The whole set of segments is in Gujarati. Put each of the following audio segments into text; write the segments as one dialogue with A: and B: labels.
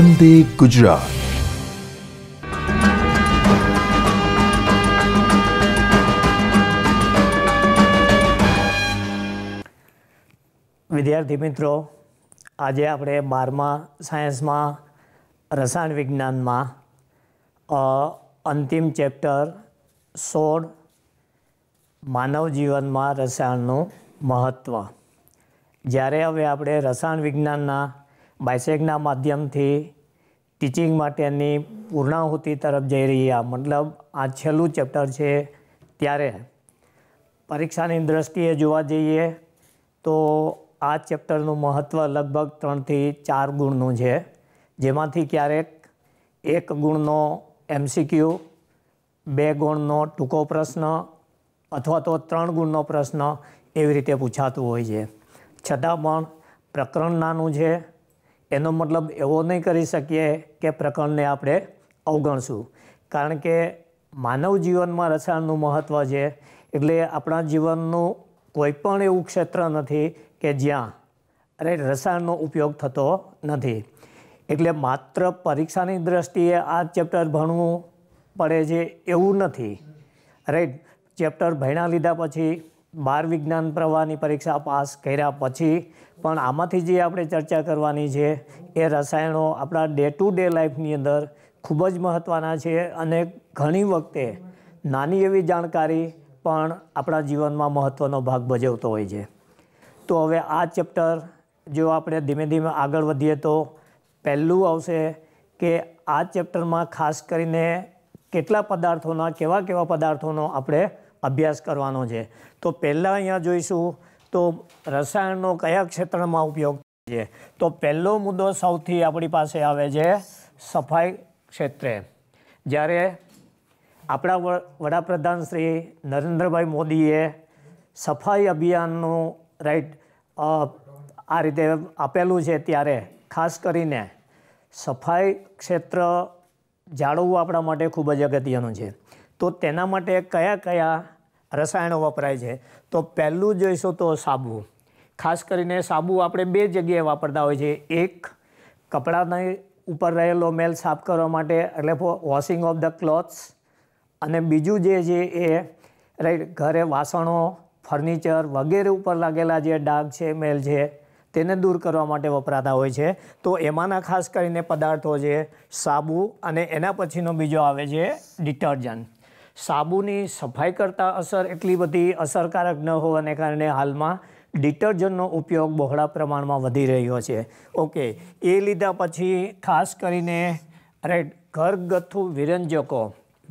A: વંદે ગુજરાત વિદ્યાર્થી મિત્રો આજે આપણે બારમા સાયન્સમાં રસાયણ વિજ્ઞાનમાં અંતિમ ચેપ્ટર સોળ માનવ જીવનમાં રસાયણનું મહત્ત્વ જ્યારે હવે આપણે રસાયણ વિજ્ઞાનના બાયસેગના માધ્યમથી ટીચિંગ માટેની પૂર્ણાહુતિ તરફ જઈ રહ્યા મતલબ આ છેલ્લું ચેપ્ટર છે ત્યારે પરીક્ષાની દ્રષ્ટિએ જોવા જઈએ તો આ ચેપ્ટરનું મહત્ત્વ લગભગ ત્રણથી ચાર ગુણનું છે જેમાંથી ક્યારેક એક ગુણનો એમસીક્યુ બે ગુણનો ટૂંકો પ્રશ્ન અથવા તો ત્રણ ગુણનો પ્રશ્ન એવી રીતે પૂછાતું હોય છે છતાં પણ પ્રકરણ નાનું છે એનો મતલબ એવો નહીં કરી શકીએ કે પ્રકરણને આપણે અવગણશું કારણ કે માનવ જીવનમાં રસાયણનું મહત્ત્વ છે એટલે આપણા જીવનનું કોઈ પણ એવું ક્ષેત્ર નથી કે જ્યાં અરે રસાયણનો ઉપયોગ થતો નથી એટલે માત્ર પરીક્ષાની દ્રષ્ટિએ આ ચેપ્ટર ભણવું પડે છે એવું નથી રાઈટ ચેપ્ટર ભણ્યા લીધા પછી બાર વિજ્ઞાન પ્રવાહની પરીક્ષા પાસ કર્યા પછી પણ આમાંથી જે આપણે ચર્ચા કરવાની છે એ રસાયણો આપણા ડે ટુ ડે લાઈફની અંદર ખૂબ જ મહત્ત્વના છે અને ઘણી વખતે નાની એવી જાણકારી પણ આપણા જીવનમાં મહત્ત્વનો ભાગ ભજવતો હોય છે તો હવે આ ચેપ્ટર જો આપણે ધીમે ધીમે આગળ વધીએ તો પહેલું આવશે કે આ ચેપ્ટરમાં ખાસ કરીને કેટલા પદાર્થોના કેવા કેવા પદાર્થોનો આપણે અભ્યાસ કરવાનો છે તો પહેલાં અહીંયા જોઈશું તો રસાયણનો કયા ક્ષેત્રમાં ઉપયોગ છે તો પહેલો મુદ્દો સૌથી આપણી પાસે આવે છે સફાઈ ક્ષેત્રે જ્યારે આપણા વડાપ્રધાન શ્રી નરેન્દ્રભાઈ મોદીએ સફાઈ અભિયાનનું રાઈટ આ રીતે આપેલું છે ત્યારે ખાસ કરીને સફાઈ ક્ષેત્ર જાળવવું આપણા માટે ખૂબ જ અગત્યનું છે તો તેના માટે કયા કયા રસાયણો વપરાય છે તો પહેલું જોઈશું તો સાબુ ખાસ કરીને સાબુ આપણે બે જગ્યાએ વાપરતા હોય છે એક કપડાના ઉપર રહેલો મેલ સાફ કરવા માટે એટલે વોશિંગ ઓફ ધ ક્લોથ્સ અને બીજું જે છે એ રાઈટ ઘરે વાસણો ફર્નિચર વગેરે ઉપર લાગેલા જે ડાઘ છે મેલ છે તેને દૂર કરવા માટે વપરાતા હોય છે તો એમાંના ખાસ કરીને પદાર્થો છે સાબુ અને એના પછીનો બીજો આવે છે ડિટર્જન્ટ સાબુની સફાઈ કરતાં અસર એટલી બધી અસરકારક ન હોવાને કારણે હાલમાં ડિટર્જન્ટનો ઉપયોગ બહોળા પ્રમાણમાં વધી રહ્યો છે ઓકે એ લીધા પછી ખાસ કરીને અરે ઘરગથ્થુ વિરંજકો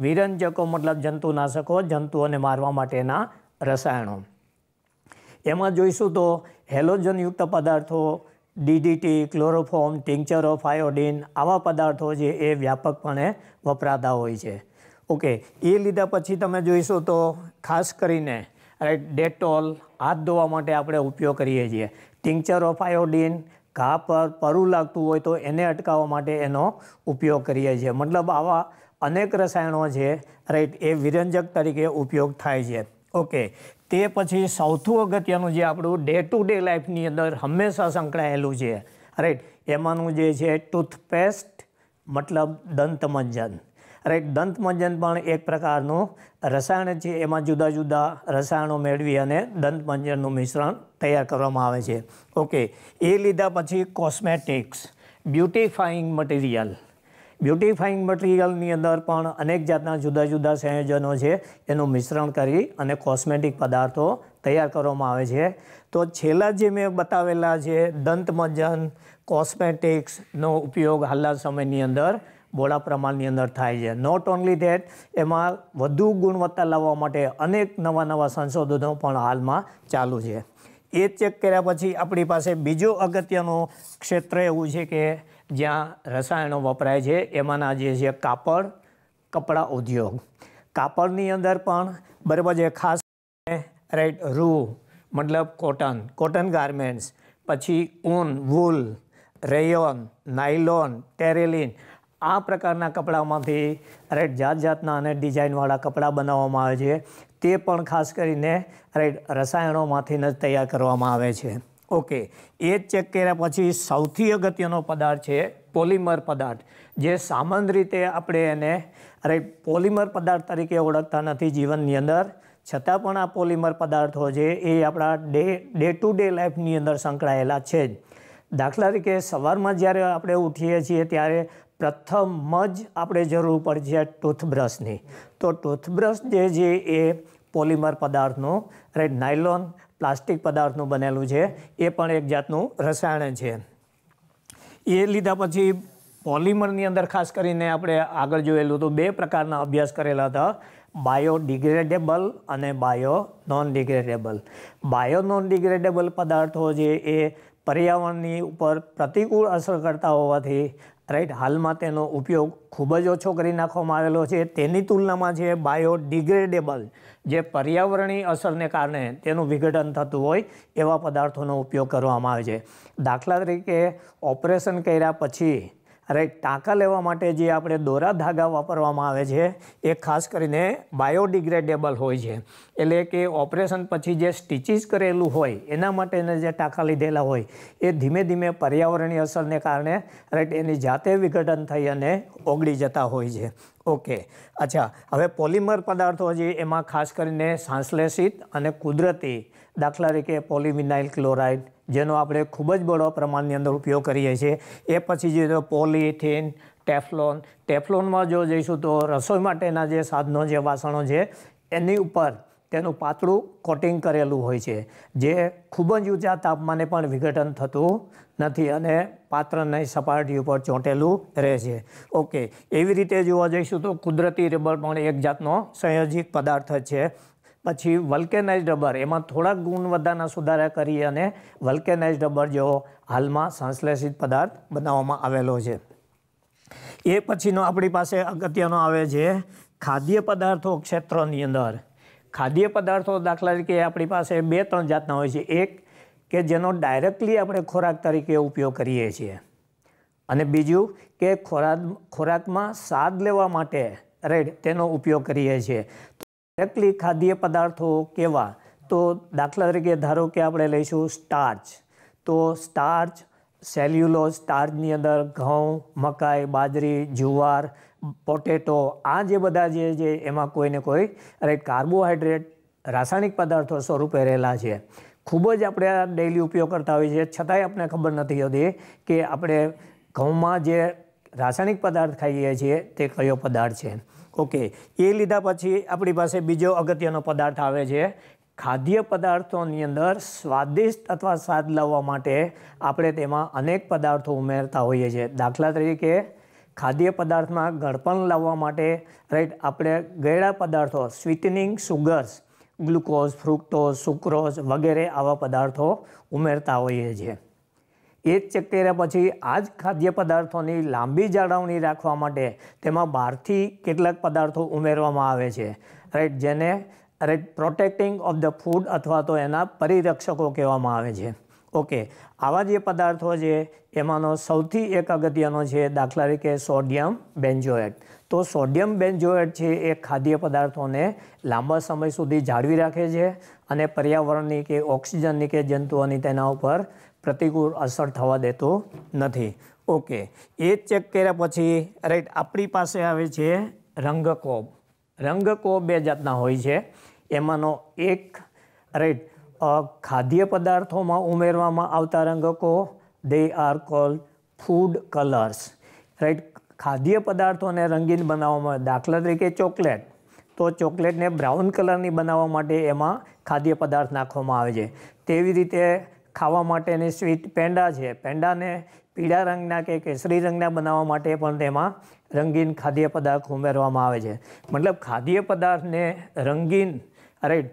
A: વિરંજકો મતલબ જંતુનાશકો જંતુઓને મારવા માટેના રસાયણો એમાં જોઈશું તો હેલોજનયુક્ત પદાર્થો DDT chloroform tincture of iodine આવા પદાર્થો જે એ વ્યાપકપણે વપરાતા હોય છે ઓકે એ લીધા પછી તમે જોઈશો તો ખાસ કરીને રાઈટ ડેટોલ હાથ ધોવા માટે આપણે ઉપયોગ કરીએ છીએ ટિંકચર ઓફ આયોડિન ઘા પર પરું લાગતું હોય તો એને અટકાવવા માટે એનો ઉપયોગ કરીએ છીએ મતલબ આવા અનેક રસાયણો છે રાઈટ એ વિરંજક તરીકે ઉપયોગ થાય છે ઓકે તે પછી સૌથી અગત્યનું જે આપણું ડે ટુ ડે લાઈફની અંદર હંમેશા સંકળાયેલું છે રાઈટ એમાંનું જે છે ટૂથપેસ્ટ મતલબ દંતમંજન રાઈટ દંતમંજન પણ એક પ્રકારનું રસાયણ છે એમાં જુદા જુદા રસાયણો મેળવી અને દંતમંજનનું મિશ્રણ તૈયાર કરવામાં આવે છે ઓકે એ લીધા પછી કોસ્મેટિક્સ બ્યુટીફાઈંગ મટીરિયલ બ્યુટીફાઈંગ મટીરિયલની અંદર પણ અનેક જાતના જુદા જુદા સંયોજનો છે એનું મિશ્રણ કરી અને કોસ્મેટિક પદાર્થો તૈયાર કરવામાં આવે છે તો છેલ્લા જે મેં બતાવેલા છે દંતમંજન કોસ્મેટિક્સનો ઉપયોગ હાલના સમયની અંદર બોળા પ્રમાણની અંદર થાય છે નોટ ઓન્લી ધેટ એમાં વધુ ગુણવત્તા લાવવા માટે અનેક નવા નવા સંશોધનો પણ હાલમાં ચાલુ છે એ ચેક કર્યા પછી આપણી પાસે બીજો અગત્યનું ક્ષેત્ર એવું છે કે જ્યાં રસાયણો વપરાય છે એમાંના જે છે કાપડ કપડાં ઉદ્યોગ કાપડની અંદર પણ બરાબર છે ખાસ રાઈટ રૂ મતલબ કોટન કોટન ગાર્મેન્ટ્સ પછી ઊન વૂલ રેયોન નાયલોન ટેરેલિન આ પ્રકારના કપડામાંથી રાઈટ જાત જાતના અને ડિઝાઇનવાળા કપડાં બનાવવામાં આવે છે તે પણ ખાસ કરીને રાઈટ રસાયણોમાંથી જ તૈયાર કરવામાં આવે છે ઓકે એ ચેક કર્યા પછી સૌથી અગત્યનો પદાર્થ છે પોલિમર પદાર્થ જે સામાન્ય રીતે આપણે એને રાઈટ પોલિમર પદાર્થ તરીકે ઓળખતા નથી જીવનની અંદર છતાં પણ આ પોલિમર પદાર્થો છે એ આપણા ડે ડે ટુ ડે લાઈફની અંદર સંકળાયેલા છે જ દાખલા તરીકે સવારમાં જ્યારે આપણે ઉઠીએ છીએ ત્યારે પ્રથમ જ આપણે જરૂર પડશે ટૂથબ્રશની તો ટૂથબ્રશ જે છે એ પોલિમર પદાર્થનું રાઈટ નાયલોન પ્લાસ્ટિક પદાર્થનું બનેલું છે એ પણ એક જાતનું રસાયણ છે એ લીધા પછી પોલિમરની અંદર ખાસ કરીને આપણે આગળ જોયેલું હતું બે પ્રકારના અભ્યાસ કરેલા હતા બાયોડિગ્રેડેબલ અને bio non degradable bio non degradable પદાર્થો જે એ પર્યાવરણની ઉપર પ્રતિકૂળ અસર કરતા હોવાથી રાઈટ હાલમાં તેનો ઉપયોગ ખૂબ જ ઓછો કરી નાખવામાં આવેલો છે તેની તુલનામાં છે બાયોડિગ્રેડેબલ જે પર્યાવરણીય અસરને કારણે તેનું વિઘટન થતું હોય એવા પદાર્થોનો ઉપયોગ કરવામાં આવે છે દાખલા તરીકે ઓપરેશન કર્યા પછી રાઈટ ટાંકા લેવા માટે જે આપણે દોરા ધાગા વાપરવામાં આવે છે એ ખાસ કરીને બાયોડિગ્રેડેબલ હોય છે એટલે કે ઓપરેશન પછી જે સ્ટિચિસ કરેલું હોય એના માટેના જે ટાંકા લીધેલા હોય એ ધીમે ધીમે પર્યાવરણીય અસરને કારણે રાઈટ એની જાતે વિઘટન થઈ અને ઓગળી જતા હોય છે ઓકે અચ્છા હવે પોલિમર પદાર્થો જે એમાં ખાસ કરીને સાંશ્લેષિત અને કુદરતી દાખલા તરીકે પોલિમિનાઇલ ક્લોરાઇડ જેનો આપણે ખૂબ જ બળો પ્રમાણની અંદર ઉપયોગ કરીએ છીએ એ પછી જે પોલિથીન ટેફલોન ટેફલોનમાં જો જઈશું તો રસોઈ માટેના જે સાધનો જે વાસણો છે એની ઉપર તેનું પાતળું કોટિંગ કરેલું હોય છે જે ખૂબ જ ઊંચા તાપમાને પણ વિઘટન થતું નથી અને પાત્રને સપાટી ઉપર ચોંટેલું રહે છે ઓકે એવી રીતે જોવા જઈશું તો કુદરતી રબર પણ એક જાતનો સંયોજિક પદાર્થ છે પછી વલ્કેનાઇઝ રબર એમાં થોડાક ગુણવત્તાના સુધારા કરી અને વલ્કેનાઇઝ રબર જેવો હાલમાં સંશ્લેષિત પદાર્થ બનાવવામાં આવેલો છે એ પછીનો આપણી પાસે અગત્યનો આવે છે ખાદ્ય પદાર્થો ક્ષેત્રની અંદર ખાદ્ય પદાર્થો દાખલા તરીકે આપણી પાસે બે ત્રણ જાતના હોય છે એક કે જેનો ડાયરેક્ટલી આપણે ખોરાક તરીકે ઉપયોગ કરીએ છીએ અને બીજું કે ખોરાક ખોરાકમાં સ્વાદ લેવા માટે રાઈટ તેનો ઉપયોગ કરીએ છીએ ડાયરેક્ટલી ખાદ્ય પદાર્થો કેવા તો દાખલા તરીકે ધારો કે આપણે લઈશું સ્ટાર્ચ તો સ્ટાર્ચ સેલ્યુલોઝ સ્ટાર્ચની અંદર ઘઉં મકાઈ બાજરી જુવાર પોટેટો આ જે બધા જે છે એમાં કોઈને કોઈ અરે કાર્બોહાઈડ્રેટ રાસાયણિક પદાર્થો સ્વરૂપે રહેલા છે ખૂબ જ આપણે ડેઇલી ઉપયોગ કરતા હોઈએ છીએ છતાંય આપણે ખબર નથી હોતી કે આપણે ઘઉંમાં જે રાસાયણિક પદાર્થ ખાઈએ છીએ તે કયો પદાર્થ છે ઓકે એ લીધા પછી આપણી પાસે બીજો અગત્યનો પદાર્થ આવે છે ખાદ્ય પદાર્થોની અંદર સ્વાદિષ્ટ અથવા સ્વાદ લાવવા માટે આપણે તેમાં અનેક પદાર્થો ઉમેરતા હોઈએ છીએ દાખલા તરીકે ખાદ્ય પદાર્થમાં ગળપણ લાવવા માટે રાઈટ આપણે ગયેલા પદાર્થો sweetening sugars glucose fructose sucrose વગેરે આવા પદાર્થો ઉમેરતા હોઈએ છીએ એ જ ચેક પછી આ જ ખાદ્ય પદાર્થોની લાંબી જાળવણી રાખવા માટે તેમાં બહારથી કેટલાક પદાર્થો ઉમેરવામાં આવે છે રાઈટ જેને right protecting of the food અથવા તો એના પરિરક્ષકો કહેવામાં આવે છે ઓકે આવા જે પદાર્થો છે એમાંનો સૌથી એક અગત્યનો છે દાખલા તરીકે સોડિયમ બેન્જોએટ તો સોડિયમ બેન્જોએટ છે એ ખાદ્ય પદાર્થોને લાંબા સમય સુધી જાળવી રાખે છે અને પર્યાવરણની કે ઓક્સિજનની કે જંતુઓની તેના ઉપર પ્રતિકૂળ અસર થવા દેતો નથી ઓકે એ ચેક કર્યા પછી રાઈટ આપણી પાસે આવે છે રંગકોબ રંગકોબ બે જાતના હોય છે એમાંનો એક રાઈટ ખાદ્ય પદાર્થોમાં ઉમેરવામાં આવતા રંગકો they are called food colours right ખાદ્ય પદાર્થોને રંગીન બનાવવામાં દાખલા તરીકે ચોકલેટ તો ચોકલેટને બ્રાઉન કલરની બનાવવા માટે એમાં ખાદ્ય પદાર્થ નાખવામાં આવે છે તેવી રીતે ખાવા માટેની સ્વીટ પેંડા છે પેંડાને પીળા રંગના કે કેસરી રંગના બનાવવા માટે પણ તેમાં રંગીન ખાદ્ય પદાર્થ ઉમેરવામાં આવે છે મતલબ ખાદ્ય પદાર્થને રંગીન રાઈટ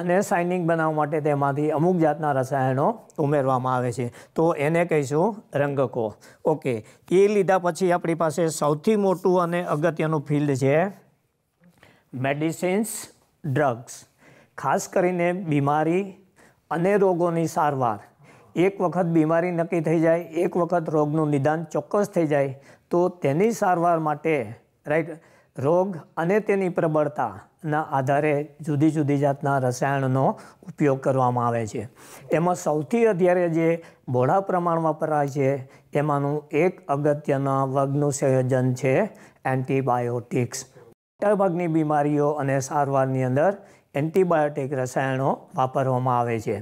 A: અને શાઇનિંગ બનાવવા માટે તેમાંથી અમુક જાતના રસાયણો ઉમેરવામાં આવે છે તો એને કહીશું રંગકો ઓકે એ લીધા પછી આપણી પાસે સૌથી મોટું અને અગત્યનું ફિલ્ડ છે મેડિસિન્સ ડ્રગ્સ ખાસ કરીને બીમારી અને રોગોની સારવાર એક વખત બીમારી નક્કી થઈ જાય એક વખત રોગનું નિદાન ચોક્કસ થઈ જાય તો તેની સારવાર માટે રાઈટ રોગ અને તેની પ્રબળતાના આધારે જુદી જુદી જાતના રસાયણનો ઉપયોગ કરવામાં આવે છે એમાં સૌથી અત્યારે જે બહોળા પ્રમાણ વપરાય છે એમાંનું એક અગત્યના વર્ગનું સંયોજન છે એન્ટીબાયોટિક્સ મોટાભાગની બીમારીઓ અને સારવારની અંદર એન્ટીબાયોટિક રસાયણો વાપરવામાં આવે છે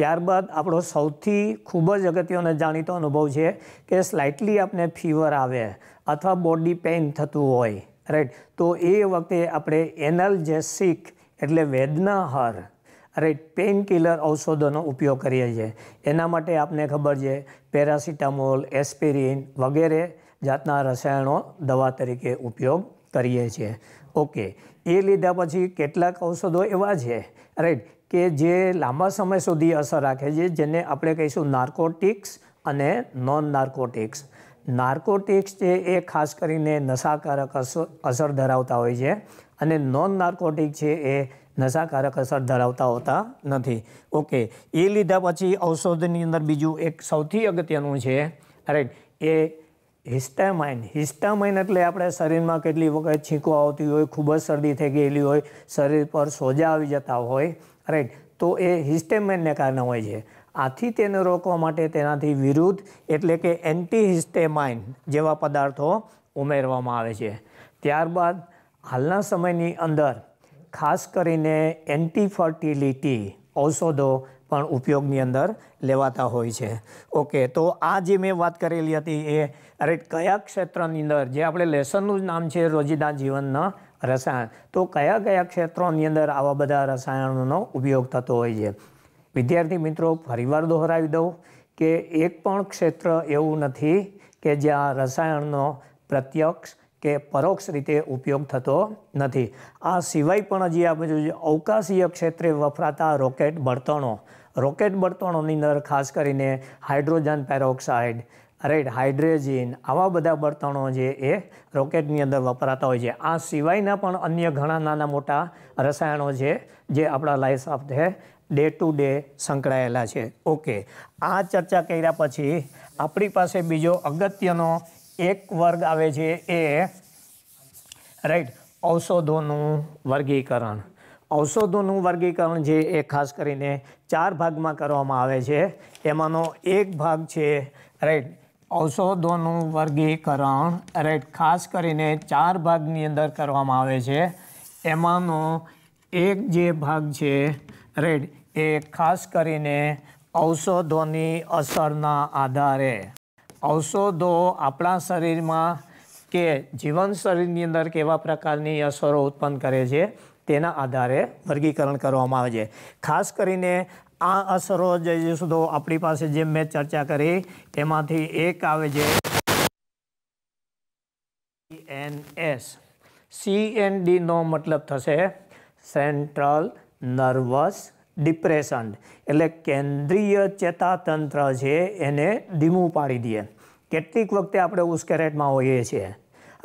A: ત્યારબાદ આપણો સૌથી ખૂબ જ અગત્યનો જાણીતો અનુભવ છે કે સ્લાઇટલી આપણે ફીવર આવે અથવા બોડી પેઇન થતું હોય રાઈટ તો એ વખતે આપણે એનાલ્જેસિક એટલે વેદનાહર રાઈટ પેઇન કિલર ઔષધોનો ઉપયોગ કરીએ છીએ એના માટે આપને ખબર છે પેરાસિટામોલ એસ્પિરિન વગેરે જાતના રસાયણો દવા તરીકે ઉપયોગ કરીએ છીએ ઓકે એ લીધા પછી કેટલાક ઔષધો એવા છે રાઈટ કે જે લાંબા સમય સુધી અસર રાખે છે જેને આપણે કહીશું નાર્કોટિક્સ અને નોન નાર્કોટિક્સ નાર્કોટિક્સ છે એ ખાસ કરીને નશાકારક અસર ધરાવતા હોય છે અને નોન નાર્કોટિક છે એ નશાકારક અસર ધરાવતા હોતા નથી ઓકે એ લીધા પછી ઔષધની અંદર બીજું એક સૌથી અગત્યનું છે રાઈટ એ હિસ્ટામાઇન હિસ્ટામાઇન એટલે આપણે શરીરમાં કેટલી વખત છીંકો આવતી હોય ખૂબ જ શરદી થઈ ગયેલી હોય શરીર પર સોજા આવી જતા હોય રાઈટ તો એ હિસ્ટેમાઇનને કારણે હોય છે આથી તેને રોકવા માટે તેનાથી વિરુદ્ધ એટલે કે એન્ટી હિસ્ટેમાઇન જેવા પદાર્થો ઉમેરવામાં આવે છે ત્યારબાદ હાલના સમયની અંદર ખાસ કરીને એન્ટી ફર્ટિલિટી ઔષધો પણ ઉપયોગની અંદર લેવાતા હોય છે ઓકે તો આ જે મેં વાત કરેલી હતી એ અરે કયા ક્ષેત્રની અંદર જે આપણે લેસનનું જ નામ છે રોજિંદા જીવનના રસાયણ તો કયા કયા ક્ષેત્રોની અંદર આવા બધા રસાયણોનો ઉપયોગ થતો હોય છે વિદ્યાર્થી મિત્રો ફરીવાર દોહરાવી દઉં કે એક પણ ક્ષેત્ર એવું નથી કે જ્યાં રસાયણનો પ્રત્યક્ષ કે પરોક્ષ રીતે ઉપયોગ થતો નથી આ સિવાય પણ હજી આપણે જોઈએ અવકાશીય ક્ષેત્રે વપરાતા રોકેટ બળતણો રોકેટ બળતણોની અંદર ખાસ કરીને હાઇડ્રોજન પેરોક્સાઇડ રાઈટ હાઇડ્રેજિન આવા બધા બળતણો જે એ રોકેટની અંદર વપરાતા હોય છે આ સિવાયના પણ અન્ય ઘણા નાના મોટા રસાયણો છે જે આપણા life of the day to day સંકળાયેલા છે ઓકે આ ચર્ચા કર્યા પછી આપણી પાસે બીજો અગત્યનો એક વર્ગ આવે છે એ રાઈટ ઔષધોનું વર્ગીકરણ ઔષધોનું વર્ગીકરણ જે એ ખાસ કરીને ચાર ભાગમાં કરવામાં આવે છે એમાંનો એક ભાગ છે રાઈટ ઔષધોનું વર્ગીકરણ રાઈટ ખાસ કરીને ચાર ભાગની અંદર કરવામાં આવે છે એમાંનો એક જે ભાગ છે રાઈટ એ ખાસ કરીને ઔષધોની અસરના આધારે ઔષધો આપણા શરીરમાં કે જીવન શરીરની અંદર કેવા પ્રકારની અસરો ઉત્પન્ન કરે છે તેના આધારે વર્ગીકરણ કરવામાં આવે છે ખાસ કરીને આ અસરો જે સુધો આપણી પાસે જે મેં ચર્ચા કરી તેમાંથી એક આવે છે C C N S N ડીનો મતલબ થશે સેન્ટ્રલ નર્વસ ડિપ્રેશન એટલે કેન્દ્રીય ચેતાતંત્ર છે એને ધીમું પાડી દઈએ કેટલીક વખતે આપણે ઉશ્કેરેટમાં હોઈએ છીએ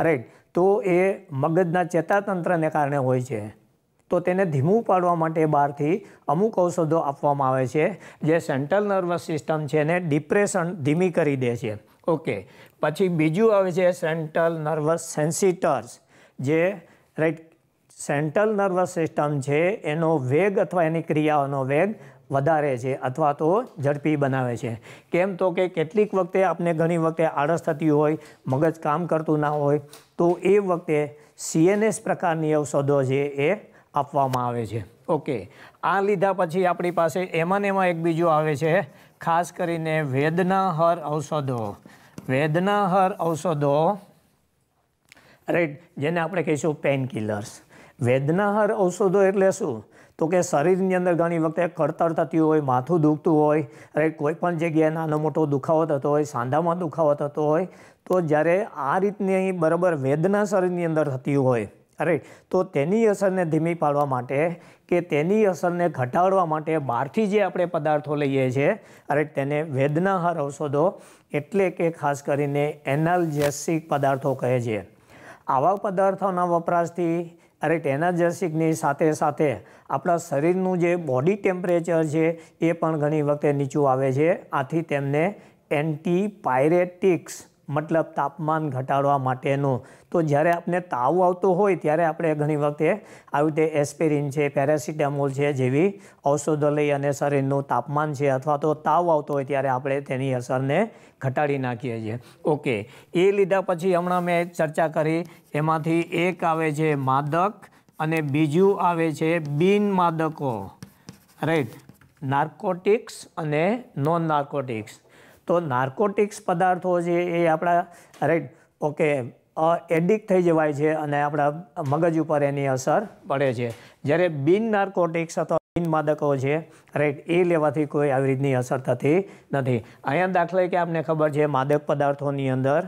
A: રાઈટ તો એ મગજના ચેતાતંત્રને કારણે હોય છે તો તેને ધીમું પાડવા માટે બહારથી અમુક ઔષધો આપવામાં આવે છે જે સેન્ટ્રલ નર્વસ સિસ્ટમ છે એને ડિપ્રેશન ધીમી કરી દે છે ઓકે પછી બીજું આવે છે સેન્ટ્રલ નર્વસ સેન્સિટર્સ જે રાઈટ સેન્ટ્રલ નર્વસ સિસ્ટમ છે એનો વેગ અથવા એની ક્રિયાઓનો વેગ વધારે છે અથવા તો ઝડપી બનાવે છે કેમ તો કે કેટલીક વખતે આપણે ઘણી વખતે આળસ થતી હોય મગજ કામ કરતું ના હોય તો એ વખતે સીએનએસ પ્રકારની ઔષધો છે એ આપવામાં આવે છે ઓકે આ લીધા પછી આપણી પાસે એમાં ને એમાં એક બીજું આવે છે ખાસ કરીને વેદનાહર ઔષધો વેદનાહર ઔષધો રાઈટ જેને આપણે કહીશું પેઇન કિલર્સ વેદનાહાર ઔષધો એટલે શું તો કે શરીરની અંદર ઘણી વખતે કળતર થતી હોય માથું દુખતું હોય અરે કોઈ પણ જગ્યાએ નાનો મોટો દુખાવો થતો હોય સાંધામાં દુખાવો થતો હોય તો જ્યારે આ રીતની બરાબર વેદના શરીરની અંદર થતી હોય અરે તો તેની અસરને ધીમી પાડવા માટે કે તેની અસરને ઘટાડવા માટે બહારથી જે આપણે પદાર્થો લઈએ છીએ અરે તેને વેદનાહાર ઔષધો એટલે કે ખાસ કરીને એનાલજેસિક પદાર્થો કહે છે આવા પદાર્થોના વપરાશથી અરે તેના સાથે સાથે આપણા શરીરનું જે બોડી ટેમ્પરેચર છે એ પણ ઘણી વખતે નીચું આવે છે આથી તેમને એન્ટી મતલબ તાપમાન ઘટાડવા માટેનું તો જ્યારે આપણે તાવ આવતો હોય ત્યારે આપણે ઘણી વખતે આવી રીતે એસ્પિરિન છે પેરાસિટામોલ છે જેવી ઔષધો લઈ અને શરીરનું તાપમાન છે અથવા તો તાવ આવતો હોય ત્યારે આપણે તેની અસરને ઘટાડી નાખીએ છીએ ઓકે એ લીધા પછી હમણાં મેં ચર્ચા કરી એમાંથી એક આવે છે માદક અને બીજું આવે છે બિન માદકો રાઈટ નાર્કોટિક્સ અને નોન નાર્કોટિક્સ તો નાર્કોટિક્સ પદાર્થો છે એ આપણા રાઈટ ઓકે એડિક્ટ થઈ જવાય છે અને આપણા મગજ ઉપર એની અસર પડે છે જ્યારે બિન નાર્કોટિક્સ અથવા બિન માદકો છે રાઈટ એ લેવાથી કોઈ આવી રીતની અસર થતી નથી અહીંયા દાખલા કે આપને ખબર છે માદક પદાર્થોની અંદર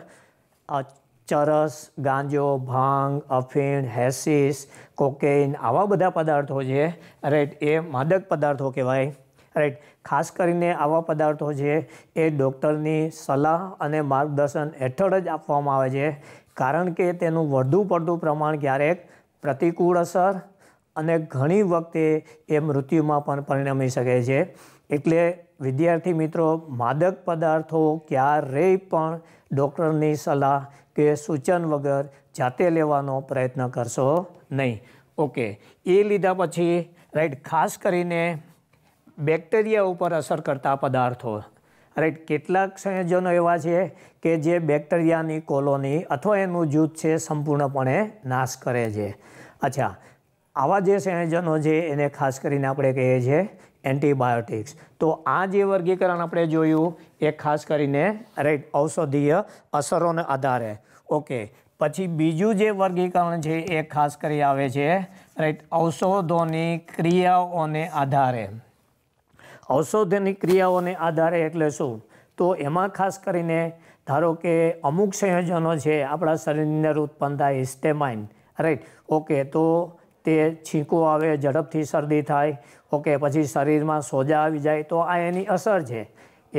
A: ચરસ ગાંજો ભાંગ અફીણ હેસિસ કોકેઇન આવા બધા પદાર્થો છે રાઈટ એ માદક પદાર્થો કહેવાય રાઈટ ખાસ કરીને આવા પદાર્થો છે એ ડૉક્ટરની સલાહ અને માર્ગદર્શન હેઠળ જ આપવામાં આવે છે કારણ કે તેનું વધુ પડતું પ્રમાણ ક્યારેક પ્રતિકૂળ અસર અને ઘણી વખતે એ મૃત્યુમાં પણ પરિણમી શકે છે એટલે વિદ્યાર્થી મિત્રો માદક પદાર્થો ક્યારેય પણ ડૉક્ટરની સલાહ કે સૂચન વગર જાતે લેવાનો પ્રયત્ન કરશો નહીં ઓકે એ લીધા પછી રાઈટ ખાસ કરીને બેક્ટેરિયા ઉપર અસર કરતા પદાર્થો રાઈટ કેટલાક સંયોજનો એવા છે કે જે બેક્ટેરિયાની કોલોની અથવા એનું જૂથ છે સંપૂર્ણપણે નાશ કરે છે અચ્છા આવા જે સંયોજનો છે એને ખાસ કરીને આપણે કહીએ છીએ એન્ટીબાયોટિક્સ તો આ જે વર્ગીકરણ આપણે જોયું એ ખાસ કરીને રાઈટ ઔષધીય અસરોને આધારે ઓકે પછી બીજું જે વર્ગીકરણ છે એ ખાસ કરી આવે છે રાઈટ ઔષધોની ક્રિયાઓને આધારે ઔષધની ક્રિયાઓને આધારે એટલે શું તો એમાં ખાસ કરીને ધારો કે અમુક સંયોજનો છે આપણા શરીરની અંદર ઉત્પન્ન થાય હિસ્ટેમાઇન રાઈટ ઓકે તો તે છીંકો આવે ઝડપથી શરદી થાય ઓકે પછી શરીરમાં સોજા આવી જાય તો આ એની અસર છે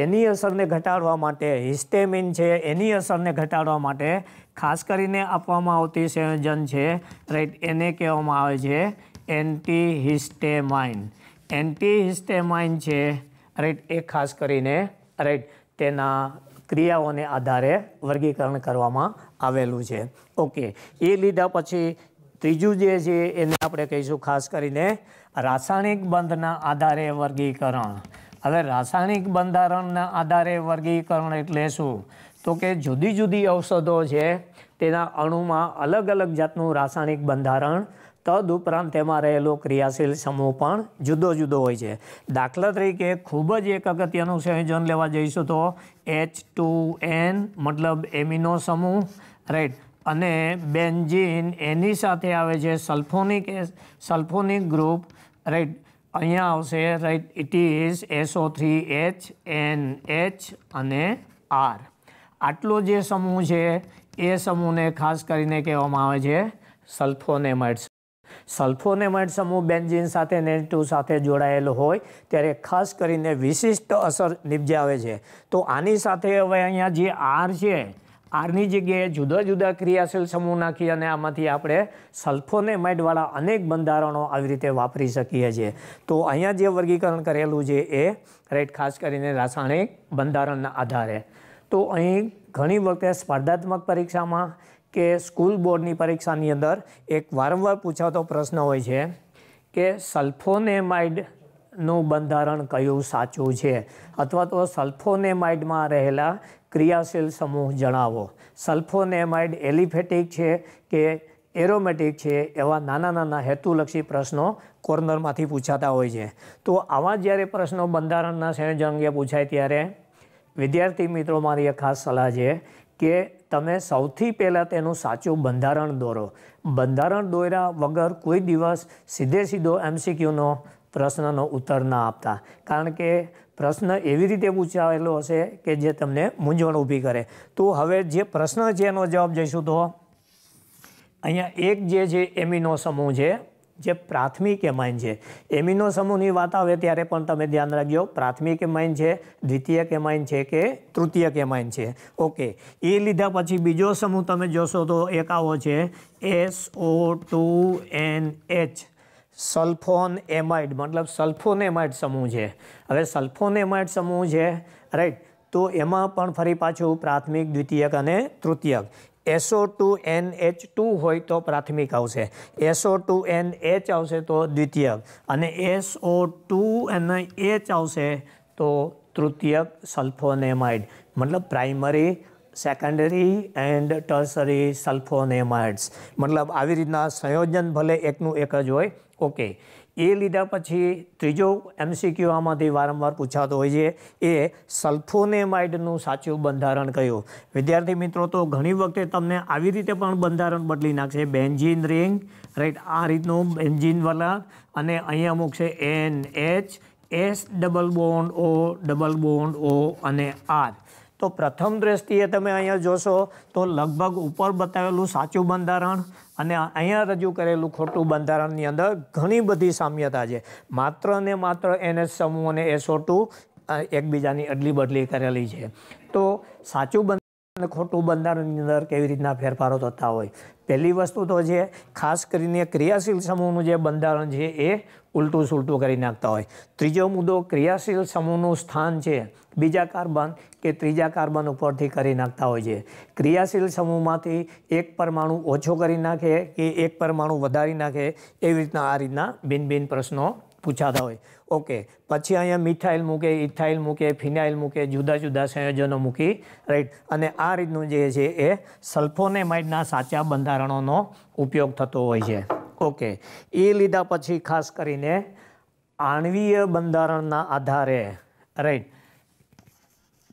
A: એની અસરને ઘટાડવા માટે હિસ્ટેમિન છે એની અસરને ઘટાડવા માટે ખાસ કરીને આપવામાં આવતી સંયોજન છે રાઈટ એને કહેવામાં આવે છે એન્ટી હિસ્ટેમાઇન એન્ટીહિસ્ટેમાઇન છે રાઈટ એ ખાસ કરીને રાઈટ તેના ક્રિયાઓને આધારે વર્ગીકરણ કરવામાં આવેલું છે ઓકે એ લીધા પછી ત્રીજું જે છે એને આપણે કહીશું ખાસ કરીને રાસાયણિક બંધના આધારે વર્ગીકરણ હવે રાસાયણિક બંધારણના આધારે વર્ગીકરણ એટલે શું તો કે જુદી જુદી ઔષધો છે તેના અણુમાં અલગ અલગ જાતનું રાસાયણિક બંધારણ તદુપરાંત તેમાં રહેલો ક્રિયાશીલ સમૂહ પણ જુદો જુદો હોય છે દાખલા તરીકે ખૂબ જ એક અગત્યનું સંયોજન લેવા જઈશું તો એચ ટુ એન મતલબ એમિનો સમૂહ રાઈટ અને બેન્જીન એની સાથે આવે છે સલ્ફોનિક સલ્ફોનિક ગ્રુપ રાઈટ અહીંયા આવશે right it is S O three H N H અને આર આટલો જે સમૂહ છે એ સમૂહને ખાસ કરીને કહેવામાં આવે છે સલ્ફોનેમાઇડ્સ સલ્ફોનેમાઇડ સમૂહ બેન્ઝીન સાથે નેન સાથે જોડાયેલો હોય ત્યારે ખાસ કરીને વિશિષ્ટ અસર નિપજાવે છે તો આની સાથે હવે અહીંયા જે આર છે આરની જગ્યાએ જુદા જુદા ક્રિયાશીલ સમૂહ નાખી અને આમાંથી આપણે સલ્ફોનેમાઇડવાળા અનેક બંધારણો આવી રીતે વાપરી શકીએ છીએ તો અહીંયા જે વર્ગીકરણ કરેલું છે એ રાઈટ ખાસ કરીને રાસાયણિક બંધારણના આધારે તો અહીં ઘણી વખતે સ્પર્ધાત્મક પરીક્ષામાં કે સ્કૂલ બોર્ડની પરીક્ષાની અંદર એક વારંવાર પૂછાતો પ્રશ્ન હોય છે કે સલ્ફોનેમાઇડનું બંધારણ કયું સાચું છે અથવા તો સલ્ફોનેમાઇડમાં રહેલા ક્રિયાશીલ સમૂહ જણાવો સલ્ફોનેમાઇડ એલિફેટિક છે કે એરોમેટિક છે એવા નાના નાના હેતુલક્ષી પ્રશ્નો કોર્નરમાંથી પૂછાતા હોય છે તો આવા જ્યારે પ્રશ્નો બંધારણના સંયોજન અંગે પૂછાય ત્યારે વિદ્યાર્થી મિત્રો મારી એક ખાસ સલાહ છે કે તમે સૌથી પહેલાં તેનું સાચું બંધારણ દોરો બંધારણ દોર્યા વગર કોઈ દિવસ સીધે સીધો એમસીક્યુનો પ્રશ્નનો ઉત્તર ના આપતા કારણ કે પ્રશ્ન એવી રીતે પૂછાયેલો હશે કે જે તમને મૂંઝવણ ઊભી કરે તો હવે જે પ્રશ્ન છે એનો જવાબ જઈશું તો અહીંયા એક જે છે એમીનો સમૂહ છે જે પ્રાથમિક એમાઇન છે એમિનો સમૂહની વાત આવે ત્યારે પણ તમે ધ્યાન રાખજો પ્રાથમિક એમાઇન છે દ્વિતીય એમાઇન છે કે તૃતીય એમાઇન છે ઓકે એ લીધા પછી બીજો સમૂહ તમે જોશો તો એક આવો છે S O two N H sulphonamide મતલબ સલ્ફોન એમાઇડ સમૂહ છે હવે સલ્ફોન એમાઇડ સમૂહ છે રાઈટ તો એમાં પણ ફરી પાછું પ્રાથમિક દ્વિતીયક અને તૃતીયક S O two N H two હોય તો પ્રાથમિક આવશે એસઓ ટુ એન એચ આવશે તો દ્વિતીયક અને એસઓ ટુ એન એચ આવશે તો તૃતીયક સલ્ફોનેમાઇડ મતલબ primary secondary and tertiary sulphonamides મતલબ આવી રીતના સંયોજન ભલે એકનું એક જ હોય ઓકે એ લીધા પછી ત્રીજો એમસીક્યુ આમાંથી વારંવાર પૂછાતો હોય છે એ સલ્ફોનેમાઇડનું સાચું બંધારણ કયું વિદ્યાર્થી મિત્રો તો ઘણી વખતે તમને આવી રીતે પણ બંધારણ બદલી નાખશે બેન્જીન રિંગ રાઈટ આ રીતનું બેન્જીન વલણ અને અહીંયા અમુક છે N H S double bond O double bond O અને આર તો પ્રથમ દ્રષ્ટિએ તમે અહીંયા જોશો તો લગભગ ઉપર બતાવેલું સાચું બંધારણ અને અહીંયા રજૂ કરેલું ખોટું બંધારણની અંદર ઘણી બધી સામ્યતા છે માત્ર ને માત્ર એનએસ સમૂહ અને એસઓ ટુ એકબીજાની અદલી બદલી કરેલી છે તો સાચું બંધ અને ખોટું બંધારણની અંદર કેવી રીતના ફેરફારો થતા હોય પહેલી વસ્તુ તો જે ખાસ કરીને ક્રિયાશીલ સમૂહનું જે બંધારણ છે એ ઉલટું સુલટું કરી નાખતા હોય ત્રીજો મુદ્દો ક્રિયાશીલ સમૂહનું સ્થાન છે બીજા કાર્બન કે ત્રીજા કાર્બન ઉપરથી કરી નાખતા હોય છે ક્રિયાશીલ સમૂહમાંથી એક પરમાણુ ઓછો કરી નાખે કે એક પરમાણુ વધારી નાખે એવી રીતના આ રીતના બિન બિન પ્રશ્નો પૂછાતા હોય ઓકે પછી અહીંયા મિથાઇલ મૂકે ઇથાઇલ મૂકે ફિનાઇલ મૂકે જુદા જુદા સંયોજનો મૂકી રાઈટ અને આ રીતનું જે છે એ સલ્ફોનેમાઇડના સાચા બંધારણોનો ઉપયોગ થતો હોય છે ઓકે એ લીધા પછી ખાસ કરીને આણવીય બંધારણના આધારે રાઈટ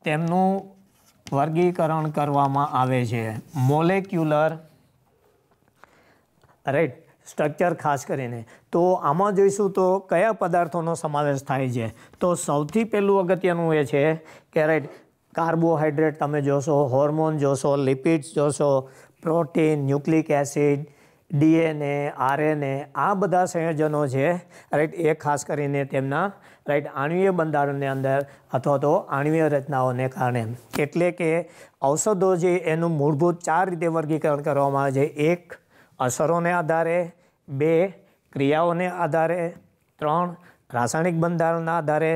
A: તેમનું વર્ગીકરણ કરવામાં આવે છે મોલેક્યુલર રાઈટ સ્ટ્રક્ચર ખાસ કરીને તો આમાં જોઈશું તો કયા પદાર્થોનો સમાવેશ થાય છે તો સૌથી પહેલું અગત્યનું એ છે કે રાઈટ કાર્બોહાઈડ્રેટ તમે જોશો હોર્મોન જોશો લિપિડ્સ જોશો protein nucleic acid DNA RNA આ બધા સંયોજનો છે રાઈટ એ ખાસ કરીને તેમના રાઈટ આણ્વીય બંધારણની અંદર અથવા તો આણ્વીય રચનાઓને કારણે એટલે કે ઔષધો જે એનું મૂળભૂત ચાર રીતે વર્ગીકરણ કરવામાં આવે છે એક અસરોને આધારે બે ક્રિયાઓને આધારે ત્રણ રાસાયણિક બંધારણના આધારે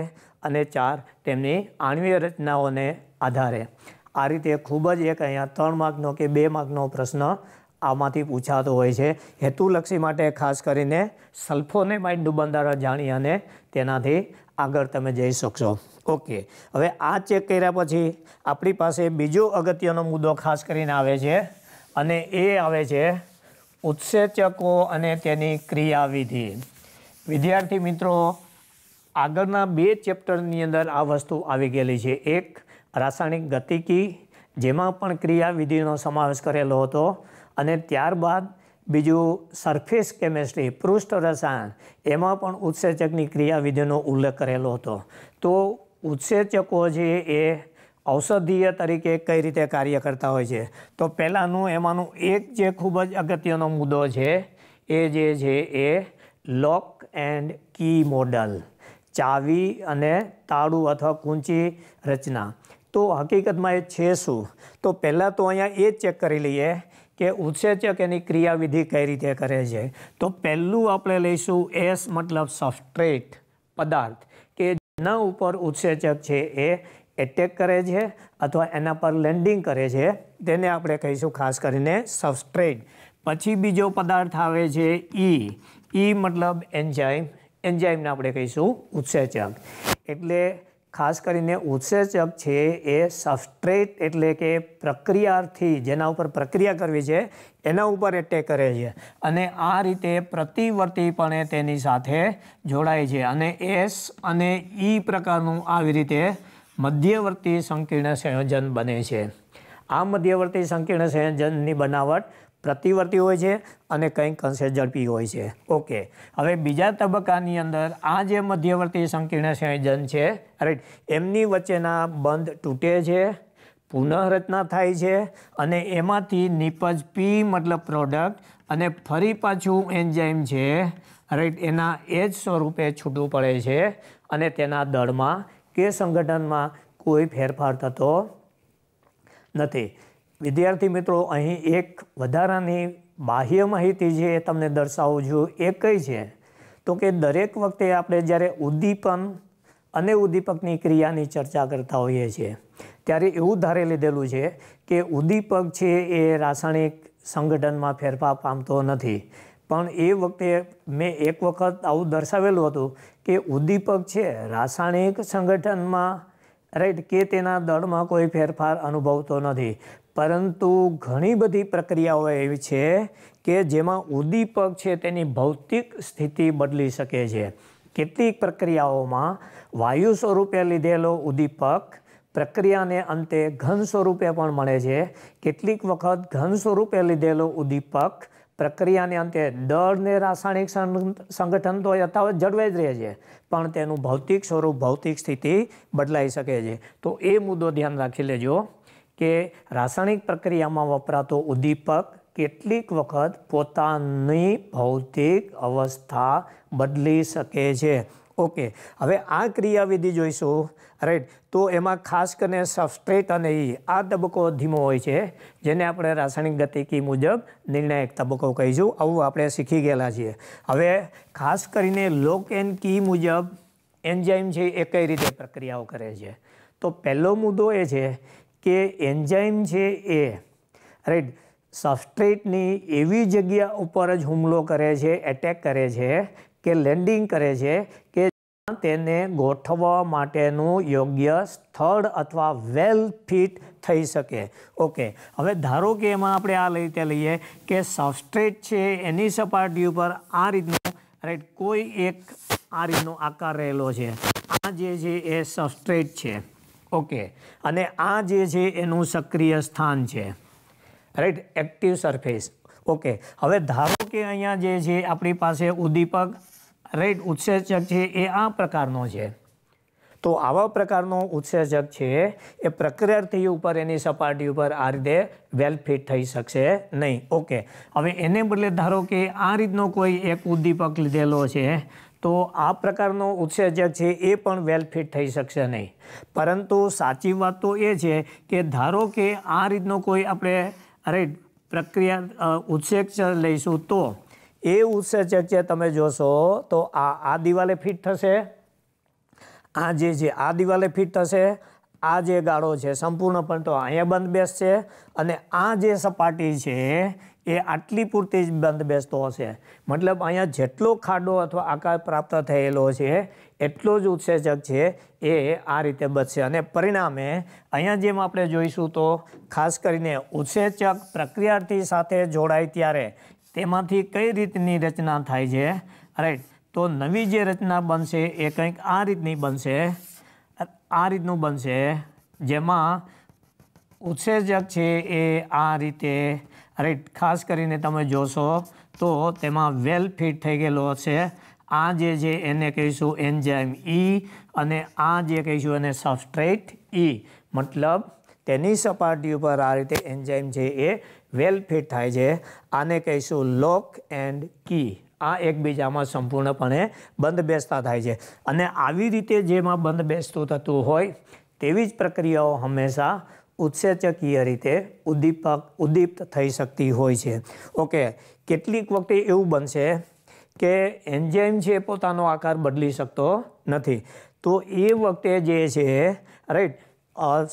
A: અને ચાર તેમની આણવીય રચનાઓને આધારે આ રીતે ખૂબ જ એક અહીંયા ત્રણ માર્કનો કે બે માર્કનો પ્રશ્ન આમાંથી પૂછાતો હોય છે હેતુલક્ષી માટે ખાસ કરીને સલ્ફોને સલ્ફોનેમાઇડનું બંધારણ જાણી અને તેનાથી આગળ તમે જઈ શકશો ઓકે હવે આ ચેક કર્યા પછી આપણી પાસે બીજો અગત્યનો મુદ્દો ખાસ કરીને આવે છે અને એ આવે છે ઉત્સેચકો અને તેની ક્રિયાવિધિ વિદ્યાર્થી મિત્રો આગળના બે ચેપ્ટરની અંદર આ વસ્તુ આવી ગયેલી છે એક રાસાયણિક ગતિકી જેમાં પણ ક્રિયાવિધિનો સમાવેશ કરેલો હતો અને ત્યારબાદ બીજું સરફેસ કેમેસ્ટ્રી પૃષ્ઠ રસાયણ એમાં પણ ઉત્સેચકની ક્રિયાવિધિનો ઉલ્લેખ કરેલો હતો તો ઉત્સેચકો છે એ ઔષધીય તરીકે કઈ રીતે કાર્ય કરતા હોય છે તો પહેલાંનું એમાંનું એક જે ખૂબ જ અગત્યનો મુદ્દો છે એ જે છે એ લોક એન્ડ કી મોડલ ચાવી અને તાળું અથવા કુંચી રચના તો હકીકતમાં એ છે શું તો પહેલાં તો અહીંયા એ ચેક કરી લઈએ કે ઉત્સેચક એની ક્રિયાવિધિ કઈ રીતે કરે છે તો પહેલું આપણે લઈશું એસ મતલબ સબસ્ટ્રેટ પદાર્થ કે જેના ઉપર ઉત્સેચક છે એ એટેક કરે છે અથવા એના પર લેન્ડિંગ કરે છે તેને આપણે કહીશું ખાસ કરીને સબસ્ટ્રેટ પછી બીજો પદાર્થ આવે છે ઈ e. ઈ e મતલબ એન્જાઇમ એન્જાઇમને આપણે કહીશું ઉત્સેચક એટલે ખાસ કરીને ઉત્સેચક છે એ સબસ્ટ્રેટ એટલે કે પ્રક્રિયાથી જેના ઉપર પ્રક્રિયા કરવી છે એના ઉપર એટેક કરે છે અને આ રીતે પ્રતિવર્તીપણે તેની સાથે જોડાય છે અને એસ અને ઈ e પ્રકારનું આવી રીતે મધ્યવર્તી સંકીર્ણ સંયોજન બને છે આ મધ્યવર્તી સંકીર્ણ સંયોજનની બનાવટ પ્રતિવર્તી હોય છે અને કંઈક અંશે ઝડપી હોય છે ઓકે હવે બીજા તબક્કાની અંદર આ જે મધ્યવર્તી સંકીર્ણ સંયોજન છે રાઈટ એમની વચ્ચેના બંધ તૂટે છે પુનઃરચના થાય છે અને એમાંથી નિપજ પી મતલબ પ્રોડક્ટ અને ફરી પાછું એન્જાઇમ છે રાઈટ એના એ જ સ્વરૂપે છૂટું પડે છે અને તેના દળમાં કે સંગઠનમાં કોઈ ફેરફાર થતો નથી વિદ્યાર્થી મિત્રો અહીં એક વધારાની બાહ્ય માહિતી જે તમને દર્શાવું છું એ કઈ છે તો કે દરેક વખતે આપણે જ્યારે ઉદ્દીપન અને ઉદ્દીપકની ક્રિયાની ચર્ચા કરતા હોઈએ છીએ ત્યારે એવું ધારે લીધેલું છે કે ઉદ્દીપક છે એ રાસાયણિક સંગઠનમાં ફેરફાર પામતો નથી પણ એ વખતે મેં એક વખત આવું દર્શાવેલું હતું કે ઉદ્દીપક છે રાસાયણિક સંગઠનમાં રાઈટ કે તેના દળમાં કોઈ ફેરફાર અનુભવતો નથી પરંતુ ઘણી બધી પ્રક્રિયાઓ એવી છે કે જેમાં ઉદ્દીપક છે તેની ભૌતિક સ્થિતિ બદલી શકે છે કેટલીક પ્રક્રિયાઓમાં વાયુ સ્વરૂપે લીધેલો ઉદ્દીપક પ્રક્રિયાને અંતે ઘન સ્વરૂપે પણ મળે છે કેટલીક વખત ઘન સ્વરૂપે લીધેલો ઉદ્દીપક પ્રક્રિયાને અંતે દળને રાસાયણિક સંગઠન તો યથાવત જળવાઈ જ રહે છે પણ તેનું ભૌતિક સ્વરૂપ ભૌતિક સ્થિતિ બદલાઈ શકે છે તો એ મુદ્દો ધ્યાન રાખી લેજો કે રાસાયણિક પ્રક્રિયામાં વપરાતો ઉદ્દીપક કેટલીક વખત પોતાની ભૌતિક અવસ્થા બદલી શકે છે ઓકે હવે આ ક્રિયાવિધિ જોઈશું રાઈટ તો એમાં ખાસ કરીને સબસ્ટ્રેટ અને ઈ આ તબક્કો ધીમો હોય છે જેને આપણે રાસાયણિક ગતિકી મુજબ નિર્ણાયક તબક્કો કહીશું આવું આપણે શીખી ગયેલા છીએ હવે ખાસ કરીને લોક એન્ડ કી મુજબ એન્જાઇમ છે એ કઈ રીતે પ્રક્રિયાઓ કરે છે તો પહેલો મુદ્દો એ છે કે એન્જાઇમ છે એ રાઈટ સબસ્ટ્રેટની એવી જગ્યા ઉપર જ હુમલો કરે છે એટેક કરે છે કે લેન્ડિંગ કરે છે કે તેને ગોઠવવા માટેનું યોગ્ય સ્થળ અથવા વેલ ફિટ થઈ શકે ઓકે હવે ધારો કે એમાં આપણે આ રીતે લઈએ કે સબસ્ટ્રેટ છે એની સપાટી ઉપર આ રીતનું રાઈટ કોઈ એક આ રીતનો આકાર રહેલો છે આ જે છે એ સબસ્ટ્રેટ છે ઓકે અને આ જે છે એનું સક્રિય સ્થાન છે રાઈટ એક્ટિવ સરફેસ ઓકે હવે ધારો કે અહીંયા જે છે આપણી પાસે ઉદ્દીપક રાઈટ ઉત્સેચક છે એ આ પ્રકારનો છે તો આવા પ્રકારનો ઉત્સેચક છે એ પ્રક્રિયાર્થી ઉપર એની સપાટી ઉપર આ રીતે વેલ ફિટ થઈ શકશે નહીં ઓકે હવે એને બદલે ધારો કે આ રીતનો કોઈ એક ઉદ્દીપક લીધેલો છે તો આ પ્રકારનો ઉત્સેચક છે એ પણ વેલ ફિટ થઈ શકશે નહીં પરંતુ સાચી વાત તો એ છે કે ધારો કે આ રીતનો કોઈ આપણે રાઈટ પ્રક્રિયા ઉત્સેચક લઈશું તો એ ઉત્સેચક છે તમે જોશો તો આ આ દિવાલે ફિટ થશે આ જે છે આ દિવાલે ફિટ થશે આ જે ગાળો છે સંપૂર્ણપણ તો અહીંયા બંધ બેસશે અને આ જે સપાટી છે એ આટલી પૂરતી જ બંધ બેસતો હશે મતલબ અહીંયા જેટલો ખાડો અથવા આકાર પ્રાપ્ત થયેલો છે એટલો જ ઉત્સેચક છે એ આ રીતે બચશે અને પરિણામે અહીંયા જેમ આપણે જોઈશું તો ખાસ કરીને ઉત્સેચક પ્રક્રિયાથી સાથે જોડાય ત્યારે તેમાંથી કઈ રીતની રચના થાય છે રાઈટ તો નવી જે રચના બનશે એ કંઈક આ રીતની બનશે આ રીતનું બનશે જેમાં ઉત્સેજક છે એ આ રીતે રાઈટ ખાસ કરીને તમે જોશો તો તેમાં વેલ ફિટ થઈ ગયેલો હશે આ જે છે એને કહીશું એન્જાઇમ ઈ e અને આ જે કહીશું એને સબસ્ટ્રેટ ઈ e. મતલબ તેની સપાટી ઉપર આ રીતે એન્જાઇમ છે એ વેલ ફિટ થાય છે આને કહીશું લોક એન્ડ કી આ એકબીજામાં સંપૂર્ણપણે બંધ બેસતા થાય છે અને આવી રીતે જેમાં બંધ બેસતું થતું હોય તેવી જ પ્રક્રિયાઓ હંમેશા ઉત્સેચકીય રીતે ઉદ્દીપક ઉદ્દીપ્ત થઈ શકતી હોય છે ઓકે કેટલીક વખતે એવું બનશે કે એન્જાઇમ છે પોતાનો આકાર બદલી શકતો નથી તો એ વખતે જે છે રાઈટ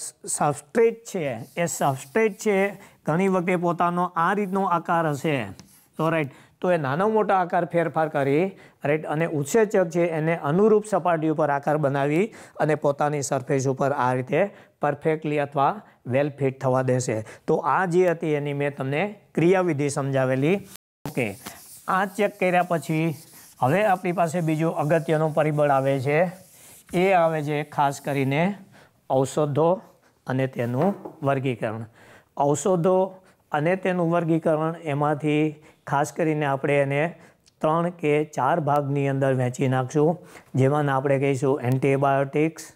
A: સબસ્ટ્રેટ છે એ સબસ્ટ્રેટ છે ઘણી વખતે પોતાનો આ રીતનો આકાર હશે તો રાઈટ તો એ નાનો મોટો આકાર ફેરફાર કરી રાઈટ અને ઉત્સેચક છે એને અનુરૂપ સપાટી ઉપર આકાર બનાવી અને પોતાની સરફેસ ઉપર આ રીતે પરફેક્ટલી અથવા વેલ ફિટ થવા દેશે તો આ જે હતી એની મેં તમને ક્રિયાવિધિ સમજાવેલી ઓકે આ ચેક કર્યા પછી હવે આપણી પાસે બીજું અગત્યનું પરિબળ આવે છે એ આવે છે ખાસ કરીને ઔષધો અને તેનું વર્ગીકરણ ઔષધો અને તેનું વર્ગીકરણ એમાંથી ખાસ કરીને આપણે એને ત્રણ કે ચાર ભાગની અંદર વહેંચી નાખશું જેમાં આપણે કહીશું antibiotics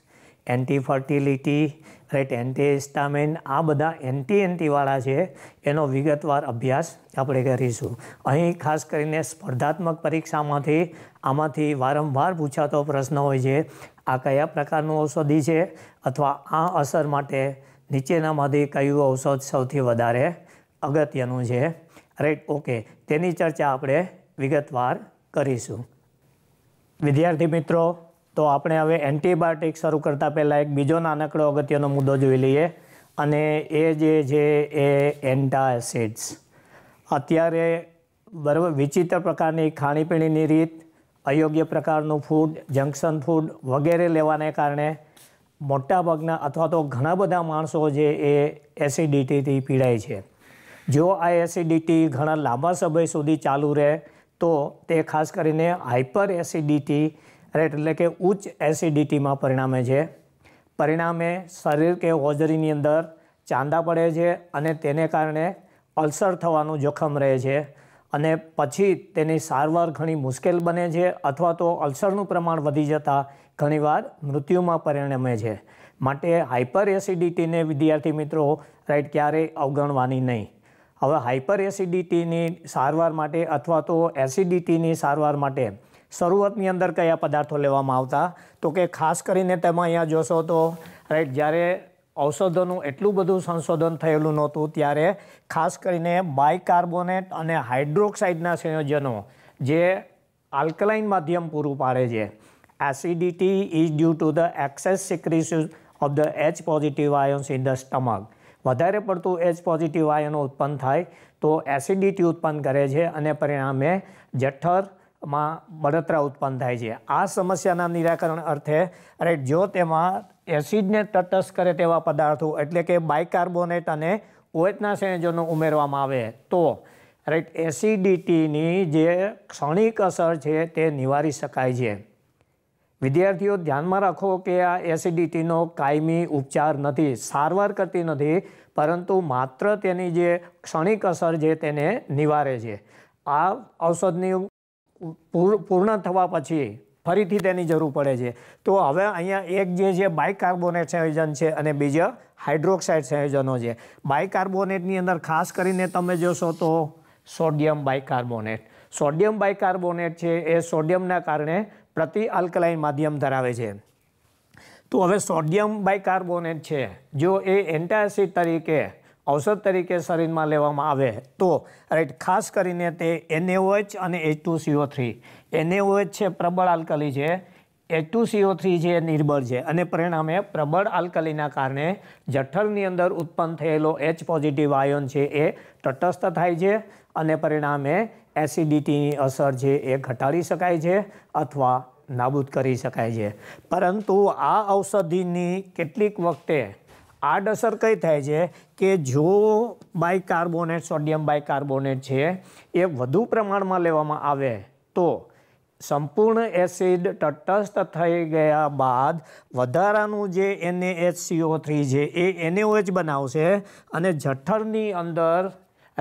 A: anti fertility right antihistamine આ બધા એન્ટી એન્ટીવાળા છે એનો વિગતવાર અભ્યાસ આપણે કરીશું અહીં ખાસ કરીને સ્પર્ધાત્મક પરીક્ષામાંથી આમાંથી વારંવાર પૂછાતો પ્રશ્ન હોય છે આ કયા પ્રકારનું ઔષધિ છે અથવા આ અસર માટે નીચેનામાંથી કયું ઔષધ સૌથી વધારે અગત્યનું છે રાઈટ ઓકે તેની ચર્ચા આપણે વિગતવાર કરીશું વિદ્યાર્થી મિત્રો તો આપણે હવે એન્ટીબાયોટિક શરૂ કરતાં પહેલાં એક બીજો નાનકડો અગત્યનો મુદ્દો જોઈ લઈએ અને એ જે છે એ એન્ટા એસિડ્સ અત્યારે બરાબર વિચિત્ર પ્રકારની ખાણીપીણીની રીત અયોગ્ય પ્રકારનું ફૂડ જંકશન ફૂડ વગેરે લેવાને કારણે મોટાભાગના અથવા તો ઘણા બધા માણસો જે એ એસિડિટીથી પીડાય છે જો આ એસિડિટી ઘણા લાંબા સમય સુધી ચાલુ રહે તો તે ખાસ કરીને હાઇપર એસિડિટી એટલે કે ઉચ્ચ એસિડિટીમાં પરિણામે છે પરિણામે શરીર કે હોજરીની અંદર ચાંદા પડે છે અને તેને કારણે અલ્સર થવાનું જોખમ રહે છે અને પછી તેની સારવાર ઘણી મુશ્કેલ બને છે અથવા તો અલ્સરનું પ્રમાણ વધી જતાં ઘણીવાર મૃત્યુમાં પરિણમે છે માટે હાઇપર એસિડિટીને વિદ્યાર્થી મિત્રો રાઈટ ક્યારેય અવગણવાની નહીં હવે હાઇપર એસિડિટીની સારવાર માટે અથવા તો એસિડિટીની સારવાર માટે શરૂઆતની અંદર કયા પદાર્થો લેવામાં આવતા તો કે ખાસ કરીને તમે અહીંયા જોશો તો રાઈટ જ્યારે ઔષધોનું એટલું બધું સંશોધન થયેલું નહોતું ત્યારે ખાસ કરીને બાયકાર્બોનેટ અને હાઇડ્રોક્સાઇડના સંયોજનો જે આલ્કલાઇન માધ્યમ પૂરું પાડે છે Acidity is due to the excess secretion of the H positive ions in the stomach. વધારે પડતું એચ પોઝિટિવ આયનો ઉત્પન્ન થાય તો એસિડિટી ઉત્પન્ન કરે છે અને પરિણામે જઠ્ઠરમાં બળતરા ઉત્પન્ન થાય છે આ સમસ્યાના નિરાકરણ અર્થે રાઈટ જો તેમાં એસિડને તટસ્થ કરે તેવા પદાર્થો એટલે કે બાયકાર્બોનેટ અને ઓએચના સંયોજનો ઉમેરવામાં આવે તો રાઈટ એસિડિટીની જે ક્ષણિક અસર છે તે નિવારી શકાય છે વિદ્યાર્થીઓ ધ્યાનમાં રાખો કે આ એસિડિટીનો કાયમી ઉપચાર નથી સારવાર કરતી નથી પરંતુ માત્ર તેની જે ક્ષણિક અસર જે તેને નિવારે છે આ ઔષધની પૂર્ણ થવા પછી ફરીથી તેની જરૂર પડે છે તો હવે અહીંયા એક જે છે બાયકાર્બોનેટ સંયોજન છે અને બીજા હાઇડ્રોક્સાઇડ સંયોજનો છે બાયકાર્બોનેટની અંદર ખાસ કરીને તમે જોશો તો સોડિયમ બાયકાર્બોનેટ સોડિયમ બાયકાર્બોનેટ છે એ સોડિયમના કારણે પ્રતિ આલ્કલાઇન માધ્યમ ધરાવે છે તો હવે સોડિયમ બાયકાર્બોનેટ છે જો એ એન્ટાસિડ તરીકે ઔષધ તરીકે શરીરમાં લેવામાં આવે તો રાઈટ ખાસ કરીને તે એનએઓએચ અને H two C O three N A O H છે પ્રબળ આલ્કલી છે એચ ટુ સીઓ થ્રી છે નિર્બળ છે અને પરિણામે પ્રબળ આલ્કલીના કારણે જઠરની અંદર ઉત્પન્ન થયેલો એચ પોઝિટિવ આયોન છે એ તટસ્થ થાય છે અને પરિણામે એસિડિટીની અસર છે એ ઘટાડી શકાય છે અથવા નાબૂદ કરી શકાય છે પરંતુ આ ઔષધિની કેટલીક વખતે આડઅસર કઈ થાય છે કે જો બાયકાર્બોનેટ સોડિયમ બાયકાર્બોનેટ છે એ વધુ પ્રમાણમાં લેવામાં આવે તો સંપૂર્ણ એસિડ તટસ્થ થઈ ગયા બાદ વધારાનું જે એનએ એચ સીઓ થ્રી છે એ એનએઓએચ બનાવશે અને જઠરની અંદર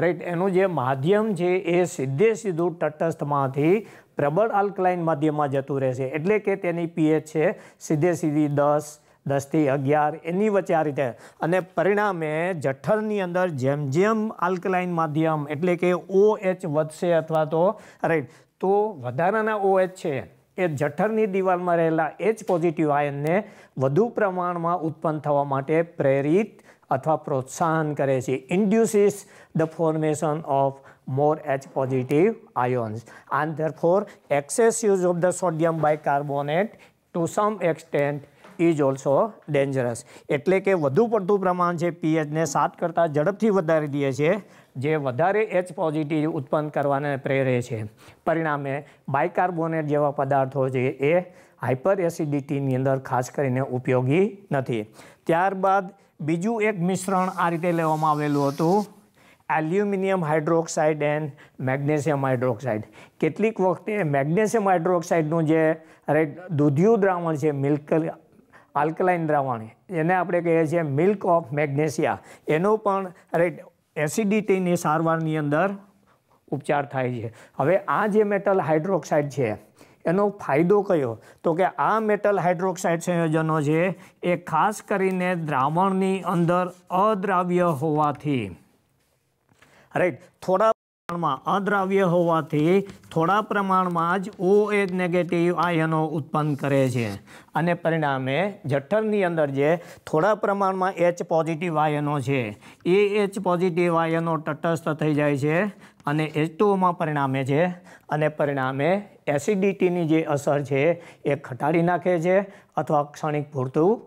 A: રાઈટ એનું જે માધ્યમ છે એ સીધે સીધું તટસ્થમાંથી પ્રબળ આલ્કલાઇન માધ્યમમાં જતું રહેશે એટલે કે તેની પીએચ છે સીધે સીધી દસ દસથી અગિયાર એની વચ્ચે આ રીતે અને પરિણામે જઠરની અંદર જેમ જેમ આલ્કલાઇન માધ્યમ એટલે કે ઓ OH એચ વધશે અથવા તો રાઈટ તો વધારાના ઓ OH એચ છે એ જઠરની દિવાલમાં રહેલા એચ પોઝિટિવ આયનને વધુ પ્રમાણમાં ઉત્પન્ન થવા માટે પ્રેરિત અથવા પ્રોત્સાહન કરે છે induces the formation of more H positive ions and therefore excess use of the sodium bicarbonate to some extent is also dangerous એટલે કે વધુ પડતું પ્રમાણ છે પીએચને સાત કરતાં ઝડપથી વધારી દે છે જે વધારે એચ પોઝિટિવ ઉત્પન્ન કરવાને પ્રેરે છે પરિણામે બાયકાર્બોનેટ જેવા પદાર્થો છે એ હાઇપર એસિડિટીની અંદર ખાસ કરીને ઉપયોગી નથી ત્યારબાદ બીજું એક મિશ્રણ આ રીતે લેવામાં આવેલું હતું aluminium hydroxide and magnesium hydroxide કેટલીક વખતે મેગ્નેશિયમ હાઇડ્રોક્સાઇડનું જે દૂધિયું દ્રાવણ છે મિલ્ક આલ્કલાઇન દ્રાવણ એને આપણે કહીએ છીએ મિલ્ક ઓફ મેગ્નેશિયા એનો પણ રાઈટ એસિડિટીની સારવારની અંદર ઉપચાર થાય છે હવે આ જે મેટલ હાઇડ્રોક્સાઇડ છે એનો ફાયદો કયો તો કે આ મેટલ હાઇડ્રોક્સાઇડ સંયોજનો છે એ ખાસ કરીને દ્રાવણની અંદર અદ્રાવ્ય હોવાથી રાઈટ થોડા પ્રમાણમાં અદ્રાવ્ય હોવાથી થોડા પ્રમાણમાં જ ઓ એચ નેગેટિવ આયનો ઉત્પન્ન કરે છે અને પરિણામે જઠ્ઠરની અંદર જે થોડા પ્રમાણમાં એચ પોઝિટિવ આયનો છે એ એચ પોઝિટિવ આયનો તટસ્થ થઈ જાય છે અને એચ ટુમાં પરિણામે છે અને પરિણામે એસિડિટીની જે અસર છે એ ઘટાડી નાખે છે અથવા ક્ષણિક પૂરતું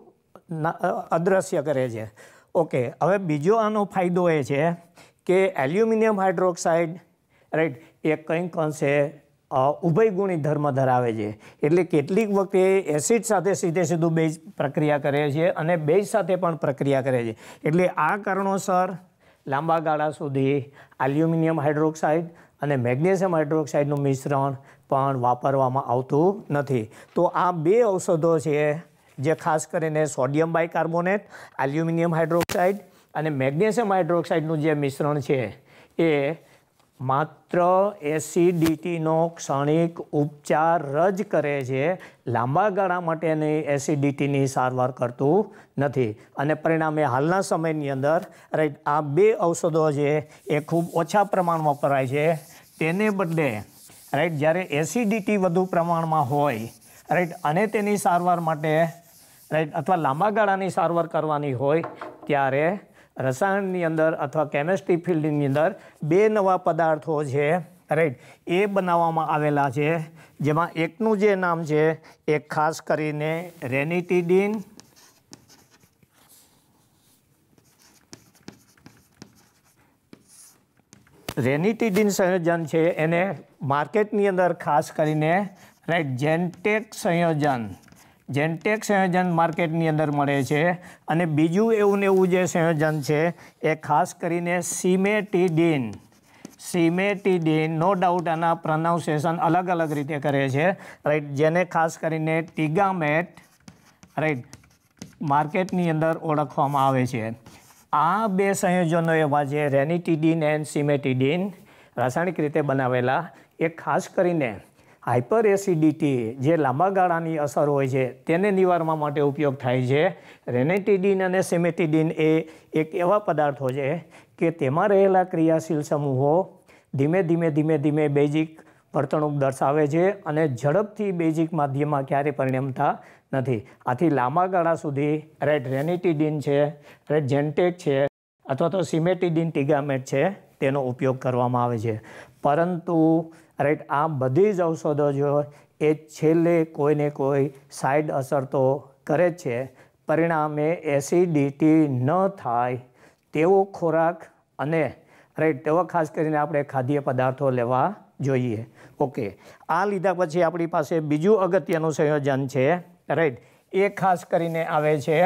A: અદ્રશ્ય કરે છે ઓકે હવે બીજો આનો ફાયદો એ છે કે એલ્યુમિનિયમ હાઇડ્રોક્સાઇડ રાઈટ એ કંઈક અંશે ઉભય ધર્મ ધરાવે છે એટલે કેટલીક વખતે એસિડ સાથે સીધે સીધું બેઝ પ્રક્રિયા કરે છે અને બેઝ સાથે પણ પ્રક્રિયા કરે છે એટલે આ કારણોસર લાંબા ગાળા સુધી એલ્યુમિનિયમ હાઇડ્રોક્સાઇડ અને મેગ્નેશિયમ હાઇડ્રોક્સાઇડનું મિશ્રણ પણ વાપરવામાં આવતું નથી તો આ બે ઔષધો છે જે ખાસ કરીને સોડિયમ બાયકાર્બોનેટ એલ્યુમિનિયમ હાઇડ્રોક્સાઇડ અને મેગ્નેશિયમ હાઇડ્રોક્સાઇડનું જે મિશ્રણ છે એ માત્ર એસિડિટીનો ક્ષણિક ઉપચાર જ કરે છે લાંબા ગાળા માટેની એસિડિટીની સારવાર કરતું નથી અને પરિણામે હાલના સમયની અંદર રાઈટ આ બે ઔષધો છે એ ખૂબ ઓછા પ્રમાણમાં વપરાય છે તેને બદલે રાઈટ જ્યારે એસિડિટી વધુ પ્રમાણમાં હોય રાઈટ અને તેની સારવાર માટે રાઈટ અથવા લાંબા ગાળાની સારવાર કરવાની હોય ત્યારે રસાયણની અંદર અથવા કેમેસ્ટ્રી ફિલ્ડની અંદર બે નવા પદાર્થો છે રાઈટ એ બનાવવામાં આવેલા છે જેમાં એકનું જે નામ છે એ ખાસ કરીને રેનિટીડિન રેનિટી ડિન સંયોજન છે એને માર્કેટની અંદર ખાસ કરીને રાઈટ જેન્ટેક સંયોજન જેન્ટેક સંયોજન માર્કેટની અંદર મળે છે અને બીજું એવું ને એવું જે સંયોજન છે એ ખાસ કરીને સિમેટીડીન સિમેટીડીન નો ડાઉટ આના પ્રનાઉન્સેશન અલગ અલગ રીતે કરે છે રાઈટ જેને ખાસ કરીને ટીગામેટ રાઈટ માર્કેટની અંદર ઓળખવામાં આવે છે આ બે સંયોજનો એવા છે રેનિટીડીન એન્ડ સિમેટીડીન રાસાયણિક રીતે બનાવેલા એ ખાસ કરીને હાઇપર એસિડિટી જે લાંબા ગાળાની અસર હોય છે તેને નિવારવા માટે ઉપયોગ થાય છે રેનેટીડીન અને સિમેટીડીન એ એક એવા પદાર્થો છે કે તેમાં રહેલા ક્રિયાશીલ સમૂહો ધીમે ધીમે ધીમે ધીમે બેઝિક વર્તણૂક દર્શાવે છે અને ઝડપથી બેઝિક માધ્યમમાં ક્યારે પરિણમતા નથી આથી લાંબા ગાળા સુધી રેડ રેનિટીડિન છે રેડ જેન્ટેક છે અથવા તો સિમેટીડિન ટીગામેટ છે તેનો ઉપયોગ કરવામાં આવે છે પરંતુ રાઈટ આ બધી જ ઔષધો જો એ છેલ્લે કોઈને કોઈ સાઈડ અસર તો કરે જ છે પરિણામે એસિડિટી ન થાય તેવો ખોરાક અને રાઈટ તેવો ખાસ કરીને આપણે ખાદ્ય પદાર્થો લેવા જોઈએ ઓકે આ લીધા પછી આપણી પાસે બીજું અગત્યનું સંયોજન છે રાઈટ એ ખાસ કરીને આવે છે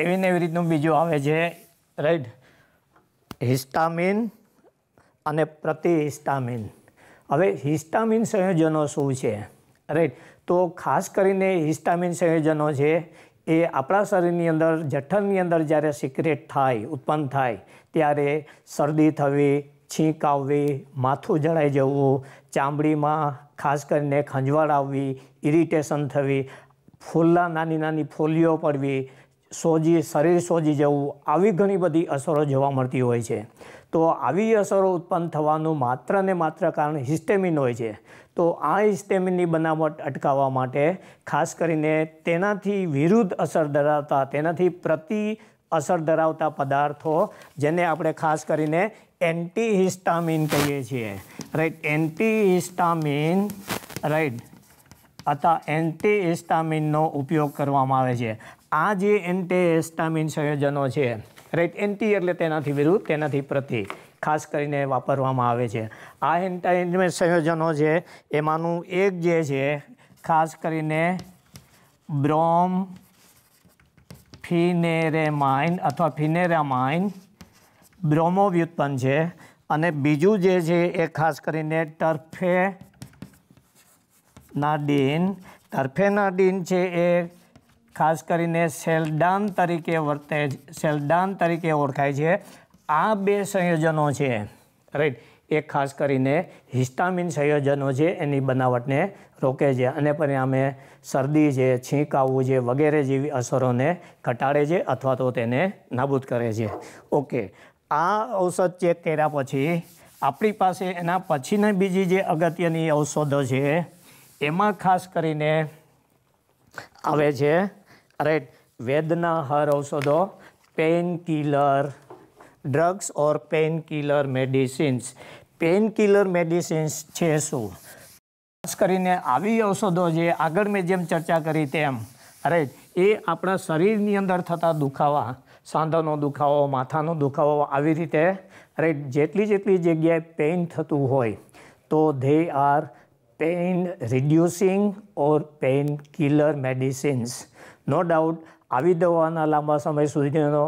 A: એવી ને એવી રીતનું બીજું આવે છે રાઈટ હિસ્ટામિન અને પ્રતિહિસ્ટામિન હવે હિસ્ટામિન સંયોજનો શું છે રાઈટ તો ખાસ કરીને હિસ્ટામિન સંયોજનો છે એ આપણા શરીરની અંદર જઠરની અંદર જ્યારે સિક્રેટ થાય ઉત્પન્ન થાય ત્યારે શરદી થવી છીંક આવવી માથું જળાઈ જવું ચામડીમાં ખાસ કરીને ખંજવાળ આવવી ઇરિટેશન થવી ફૂલના નાની નાની ફોલીઓ પડવી સોજી શરીર સોજી જવું આવી ઘણી બધી અસરો જોવા મળતી હોય છે તો આવી અસરો ઉત્પન્ન થવાનું માત્ર ને માત્ર કારણ હિસ્ટેમિન હોય છે તો આ હિસ્ટેમિનની બનાવટ અટકાવવા માટે ખાસ કરીને તેનાથી વિરુદ્ધ અસર ધરાવતા તેનાથી પ્રતિ અસર ધરાવતા પદાર્થો જેને આપણે ખાસ કરીને એન્ટીહિસ્ટામિન કહીએ છીએ રાઈટ એન્ટીહિસ્ટામિન રાઈટ અથવા એન્ટીહિસ્ટામિનનો ઉપયોગ કરવામાં આવે છે આ જે એન્ટીહિસ્ટામિન સંયોજનો છે રાઈટ એન્ટી એટલે તેનાથી વિરુદ્ધ તેનાથી પ્રતિ ખાસ કરીને વાપરવામાં આવે છે આ એન્ટાઇન સંયોજનો છે એમાંનું એક જે છે ખાસ કરીને બ્રોમ ફિનેરેમાઇન અથવા ફિનેરામાઇન બ્રોમો વ્યુત્પન્ન છે અને બીજું જે છે એ ખાસ કરીને ટર્ફે નાડીન ટર્ફેનાડીન છે એ ખાસ કરીને સેલડાન તરીકે વર્તે સેલડાન તરીકે ઓળખાય છે આ બે સંયોજનો છે રાઈટ એ ખાસ કરીને હિસ્ટામિન સંયોજનો છે એની બનાવટને રોકે છે અને પરિણામે શરદી છે છીંક આવવું છે વગેરે જેવી અસરોને ઘટાડે છે અથવા તો તેને નાબૂદ કરે છે ઓકે આ ઔષધ ચેક કર્યા પછી આપણી પાસે એના પછીની બીજી જે અગત્યની ઔષધો છે એમાં ખાસ કરીને આવે છે રાઈટ વેદના હર ઔષધો painkiller drugs or painkiller medicines painkiller medicines છે શું ખાસ કરીને આવી ઔષધો જે આગળ મેં જેમ ચર્ચા કરી તેમ રાઈટ એ આપણા શરીરની અંદર થતા દુખાવા સાંધાનો દુખાવો માથાનો દુખાવો આવી રીતે રાઈટ જેટલી જેટલી જગ્યાએ પેઇન થતું હોય તો they are pain reducing or painkiller medicines no doubt આવી દવાના લાંબા સમય સુધીનો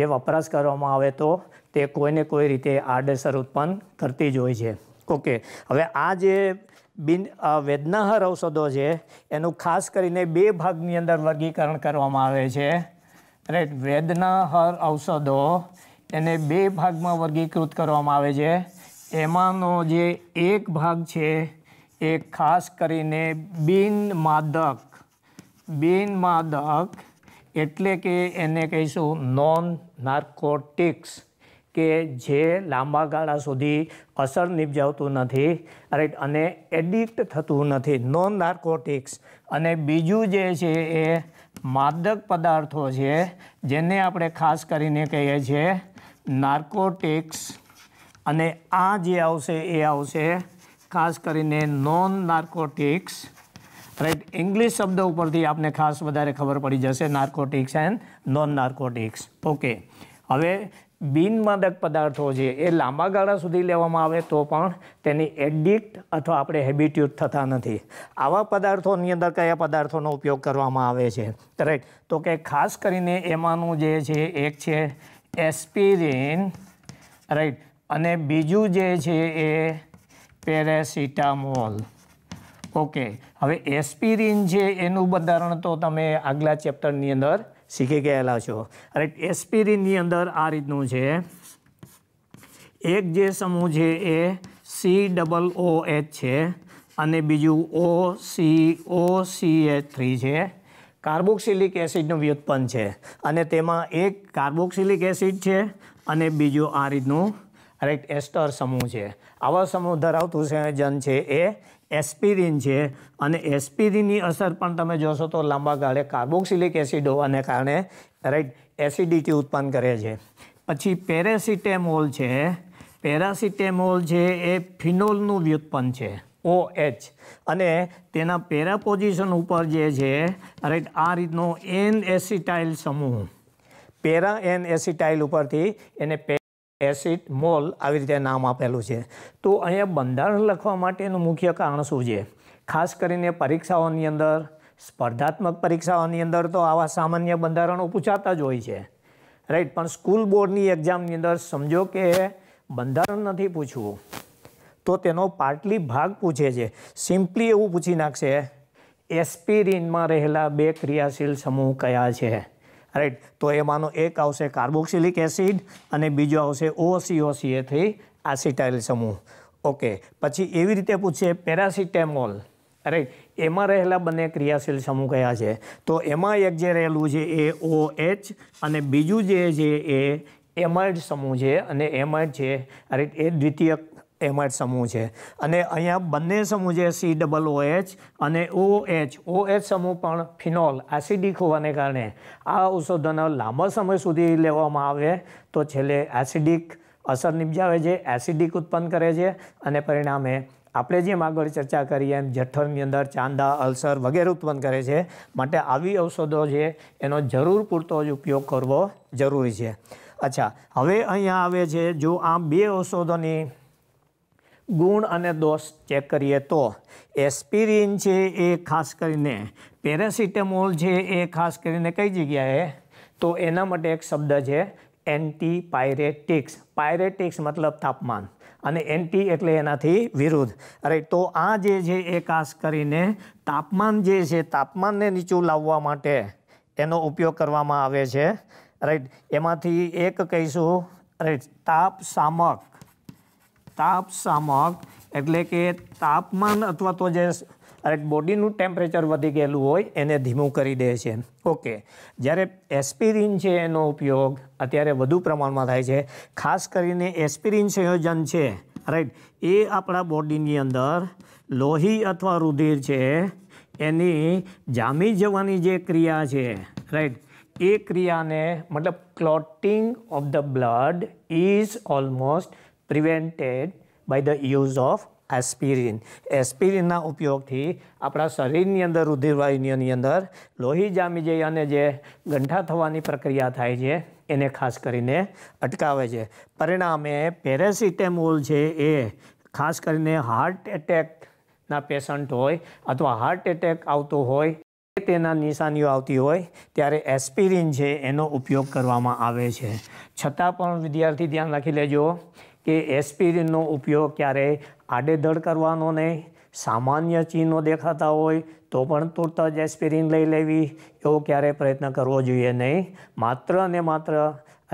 A: જે વપરાશ કરવામાં આવે તો તે કોઈને કોઈ રીતે આડઅસર ઉત્પન્ન કરતી જ હોય છે ઓકે હવે આ જે બિન વેદનાહર ઔષધો છે એનું ખાસ કરીને બે ભાગની અંદર વર્ગીકરણ કરવામાં આવે છે રાઈટ વેદના હર ઔષધો એને બે ભાગમાં વર્ગીકૃત કરવામાં આવે છે એમાંનો જે એક ભાગ છે એ ખાસ કરીને બિનમાદક બિનમાદક એટલે કે એને કહીશું નોન નાર્કોટિક્સ કે જે લાંબા ગાળા સુધી અસર નિપજાવતું નથી રાઈટ અને એડિક્ટ થતું નથી નોન નાર્કોટિક્સ અને બીજું જે છે એ માદક પદાર્થો છે જેને આપણે ખાસ કરીને કહીએ છીએ નાર્કોટિક્સ અને આ જે આવશે એ આવશે ખાસ કરીને નોન નાર્કોટિક્સ રાઈટ ઇંગ્લિશ શબ્દ ઉપરથી આપને ખાસ વધારે ખબર પડી જશે narcotics and non narcotics okay હવે બિનમાદક પદાર્થો છે એ લાંબા ગાળા સુધી લેવામાં આવે તો પણ તેની એડિક્ટ અથવા આપણે હેબિટ્યુટ થતા નથી આવા પદાર્થોની અંદર કયા પદાર્થોનો ઉપયોગ કરવામાં આવે છે કરેક્ટ તો કે ખાસ કરીને એમાંનું જે છે એક છે એસ્પિરિન રાઈટ અને બીજું જે છે એ પેરેસિટામોલ ઓકે હવે એસ્પિરિન છે એનું બંધારણ તો તમે આગલા ચેપ્ટરની અંદર શીખી ગયેલા છો રાઈટ એસ્પિરિનની અંદર આ રીતનું છે એક જે સમૂહ છે એ સી ડબલ ઓ એચ છે અને બીજું O C O C H three છે કાર્બોક્સિલિક એસિડનું વ્યુત્પન્ન છે અને તેમાં એક કાર્બોક્સિલિક એસિડ છે અને બીજું આ રીતનું રાઈટ એસ્ટર સમૂહ છે આવા સમૂહ ધરાવતું સંયોજન છે એ એસ્પિરિન છે અને એસ્પિરિનની અસર પણ તમે જોશો તો લાંબા ગાળે કાર્બોક્સિલિક એસિડ હોવાને કારણે રાઈટ એસિડિટી ઉત્પન્ન કરે છે પછી પેરેસિટેમોલ છે પેરાસિટેમોલ છે એ ફિનોલનું વ્યુત્પન્ન છે ઓ એચ અને તેના પેરાપોઝિશન ઉપર જે છે રાઈટ આ રીતનો એન એસિટાઇલ સમૂહ પેરા એન એસિટાઇલ ઉપરથી એને એસિડ મોલ આવી રીતે નામ આપેલું છે તો અહીંયા બંધારણ લખવા માટેનું મુખ્ય કારણ શું છે ખાસ કરીને પરીક્ષાઓની અંદર સ્પર્ધાત્મક પરીક્ષાઓની અંદર તો આવા સામાન્ય બંધારણો પૂછાતા જ હોય છે રાઈટ પણ સ્કૂલ બોર્ડની એક્ઝામની અંદર સમજો કે બંધારણ નથી પૂછવું તો તેનો પાટલી ભાગ પૂછે છે સિમ્પલી એવું પૂછી નાખશે એસ્પિરિનમાં રહેલા બે ક્રિયાશીલ સમૂહ કયા છે રાઈટ તો એમાંનો એક આવશે કાર્બોક્સિલિક એસિડ અને બીજો આવશે ઓસીઓસીએ થ્રી આસિટાઇલ સમૂહ ઓકે પછી એવી રીતે પૂછે પેરાસિટેમોલ રાઈટ એમાં રહેલા બંને ક્રિયાશીલ સમૂહ કયા છે તો એમાં એક જે રહેલું છે એ ઓ એચ અને બીજું જે છે એ એમાઇડ સમૂહ છે અને એમાઇડ છે રાઈટ એ દ્વિતીય એમાઇડ સમૂહ છે અને અહીંયા બંને સમૂહ છે સી ડબલ ઓ એચ અને ઓ એચ ઓ એચ સમૂહ પણ ફિનોલ એસિડિક હોવાને કારણે આ ઔષધોનો લાંબા સમય સુધી લેવામાં આવે તો છેલ્લે એસિડિક અસર નિપજાવે છે એસિડિક ઉત્પન્ન કરે છે અને પરિણામે આપણે જેમ આગળ ચર્ચા કરીએ એમ જઠ્ઠરની અંદર ચાંદા અલ્સર વગેરે ઉત્પન્ન કરે છે માટે આવી ઔષધો છે એનો જરૂર પૂરતો જ ઉપયોગ કરવો જરૂરી છે અચ્છા હવે અહીંયા આવે છે જો આ બે ઔષધોની ગુણ અને દોષ ચેક કરીએ તો એસ્પિરિન છે એ ખાસ કરીને પેરાસિટેમોલ છે એ ખાસ કરીને કઈ જગ્યાએ તો એના માટે એક શબ્દ છે એન્ટી પાયરેટિક્સ પાયરેટિક્સ મતલબ તાપમાન અને એન્ટી એટલે એનાથી વિરુદ્ધ અરે તો આ જે છે એ ખાસ કરીને તાપમાન જે છે તાપમાનને નીચું લાવવા માટે એનો ઉપયોગ કરવામાં આવે છે રાઈટ એમાંથી એક કહીશું રાઈટ તાપ સામક તાપ શામક એટલે કે તાપમાન અથવા તો જે બોડીનું ટેમ્પરેચર વધી ગયેલું હોય એને ધીમું કરી દે છે ઓકે જ્યારે એસ્પિરિન છે એનો ઉપયોગ અત્યારે વધુ પ્રમાણમાં થાય છે ખાસ કરીને એસ્પિરિન સંયોજન છે રાઈટ એ આપણા બોડીની અંદર લોહી અથવા રુધિર છે એની જામી જવાની જે ક્રિયા છે રાઈટ એ ક્રિયાને મતલબ clotting of the blood is almost prevented by the use of aspirin એસ્પિરિનના ઉપયોગથી આપણા શરીરની અંદર રુધિરવાહિનીઓની અંદર લોહી જામી જાય અને જે ગંઠા થવાની પ્રક્રિયા થાય છે એને ખાસ કરીને અટકાવે છે પરિણામે પેરેસિટેમોલ છે એ ખાસ કરીને હાર્ટ એટેકના પેશન્ટ હોય અથવા હાર્ટ એટેક આવતો હોય તેના નિશાનીઓ આવતી હોય ત્યારે એસ્પિરિન છે એનો ઉપયોગ કરવામાં આવે છે છતાં પણ વિદ્યાર્થી ધ્યાન રાખી લેજો કે એસ્પિરિનનો ઉપયોગ ક્યારેય આડેધડ કરવાનો નહીં સામાન્ય ચિહ્નો દેખાતા હોય તો પણ તુરત જ એસ્પિરિન લઈ લેવી એવો ક્યારેય પ્રયત્ન કરવો જોઈએ નહીં માત્ર ને માત્ર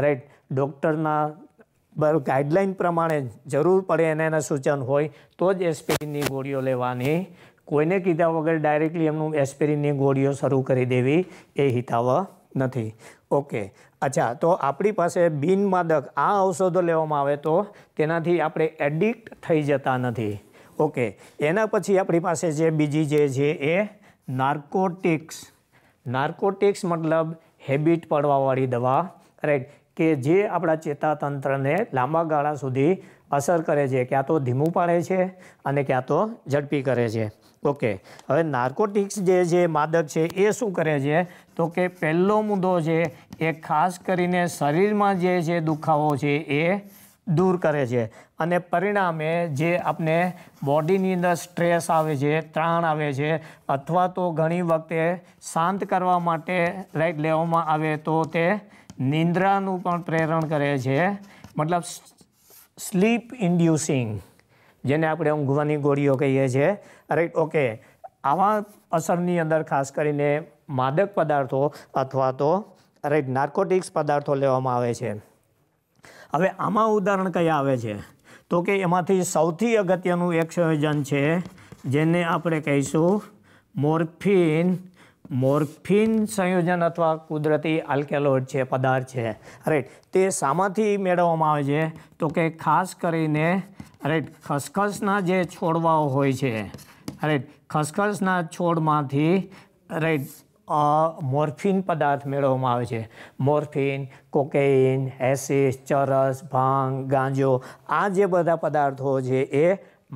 A: રાઈટ ડૉક્ટરના ગાઈડલાઇન પ્રમાણે જરૂર પડે એને એને સૂચન હોય તો જ એસ્પિરિનની ગોળીઓ લેવાની કોઈને કીધા વગર ડાયરેક્ટલી એમનું એસ્પિરિનની ગોળીઓ શરૂ કરી દેવી એ હિતાવ નથી ઓકે અચ્છા તો આપણી પાસે બિનમાદક આ ઔષધો લેવામાં આવે તો તેનાથી આપણે એડિક્ટ થઈ જતા નથી ઓકે એના પછી આપણી પાસે જે બીજી જે છે એ નાર્કોટિક્સ નાર્કોટિક્સ મતલબ હેબિટ પડવાવાળી દવા રાઈટ કે જે આપણા ચેતાતંત્રને લાંબા ગાળા સુધી અસર કરે છે ક્યાં તો ધીમું પાડે છે અને ક્યાં તો ઝડપી કરે છે ઓકે હવે નાર્કોટિક્સ જે છે માદક છે એ શું કરે છે તો કે પહેલો મુદ્દો છે એ ખાસ કરીને શરીરમાં જે છે દુખાવો છે એ દૂર કરે છે અને પરિણામે જે આપણે બોડીની અંદર સ્ટ્રેસ આવે છે ત્રાણ આવે છે અથવા તો ઘણી વખતે શાંત કરવા માટે રાઈટ લેવામાં આવે તો તે નિંદ્રાનું પણ પ્રેરણ કરે છે મતલબ સ્લીપ ઇન્ડ્યુસિંગ જેને આપણે ઊંઘવાની ગોળીઓ કહીએ છીએ રાઈટ ઓકે આવા અસરની અંદર ખાસ કરીને માદક પદાર્થો અથવા તો રાઈટ નાર્કોટિક્સ પદાર્થો લેવામાં આવે છે હવે આમાં ઉદાહરણ કયા આવે છે તો કે એમાંથી સૌથી અગત્યનું એક સંયોજન છે જેને આપણે કહીશું મોર્ફિન મોર્ફિન સંયોજન અથવા કુદરતી આલ્કેલોડ છે પદાર્થ છે રાઈટ તે શામાંથી મેળવવામાં આવે છે તો કે ખાસ કરીને રાઈટ ખસખસના જે છોડવાઓ હોય છે રાઈટ ખસખસના છોડમાંથી રાઈટ મોર્ફિન પદાર્થ મેળવવામાં આવે છે મોર્ફિન કોકેઇન એસિસ ચરસ ભાંગ ગાંજો આ જે બધા પદાર્થો છે એ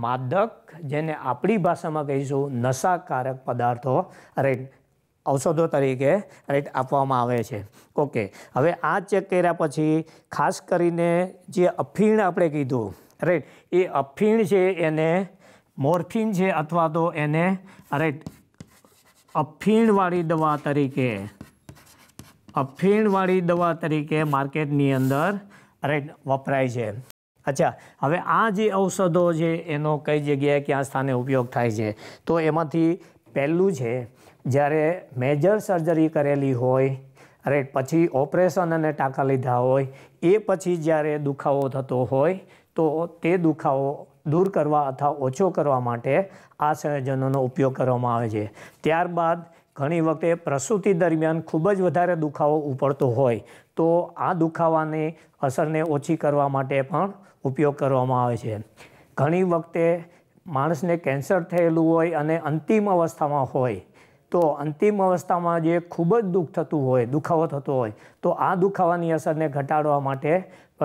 A: માદક જેને આપણી ભાષામાં કહીશું નશાકારક પદાર્થો રાઈટ ઔષધો તરીકે રાઈટ આપવામાં આવે છે ઓકે હવે આ ચેક કર્યા પછી ખાસ કરીને જે અફીણ આપણે કીધું રાઈટ એ અફીણ છે એને મોર્ફિન છે અથવા તો એને રાઈટ અફીણવાળી દવા તરીકે અફીણવાળી દવા તરીકે માર્કેટની અંદર રાઈટ વપરાય છે અચ્છા હવે આ જે ઔષધો છે એનો કઈ જગ્યાએ ક્યાં સ્થાને ઉપયોગ થાય છે તો એમાંથી પહેલું છે જ્યારે મેજર સર્જરી કરેલી હોય અરે પછી ઓપરેશન અને ટાંકા લીધા હોય એ પછી જ્યારે દુખાવો થતો હોય તો તે દુખાવો દૂર કરવા અથવા ઓછો કરવા માટે આ સંયોજનોનો ઉપયોગ કરવામાં આવે છે ત્યારબાદ ઘણી વખતે પ્રસૂતિ દરમિયાન ખૂબ જ વધારે દુખાવો ઉપડતો હોય તો આ દુખાવાની અસરને ઓછી કરવા માટે પણ ઉપયોગ કરવામાં આવે છે ઘણી વખતે માણસને કેન્સર થયેલું હોય અને અંતિમ અવસ્થામાં હોય તો અંતિમ અવસ્થામાં જે ખૂબ જ દુઃખ થતું હોય દુખાવો થતો હોય તો આ દુખાવાની અસરને ઘટાડવા માટે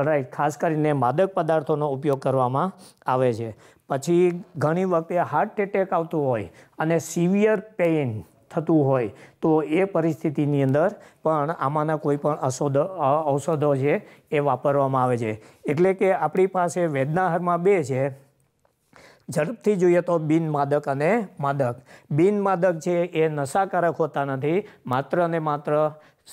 A: રાઈટ ખાસ કરીને માદક પદાર્થોનો ઉપયોગ કરવામાં આવે છે પછી ઘણી વખતે હાર્ટ એટેક આવતું હોય અને સિવિયર પેઇન થતું હોય તો એ પરિસ્થિતિની અંદર પણ આમાંના કોઈ પણ અસોદ ઔષધો છે એ વાપરવામાં આવે છે એટલે કે આપણી પાસે વેદનાહરમાં બે છે ઝડપથી જોઈએ તો બિનમાદક અને માદક બિનમાદક છે એ નશાકારક હોતા નથી માત્ર અને માત્ર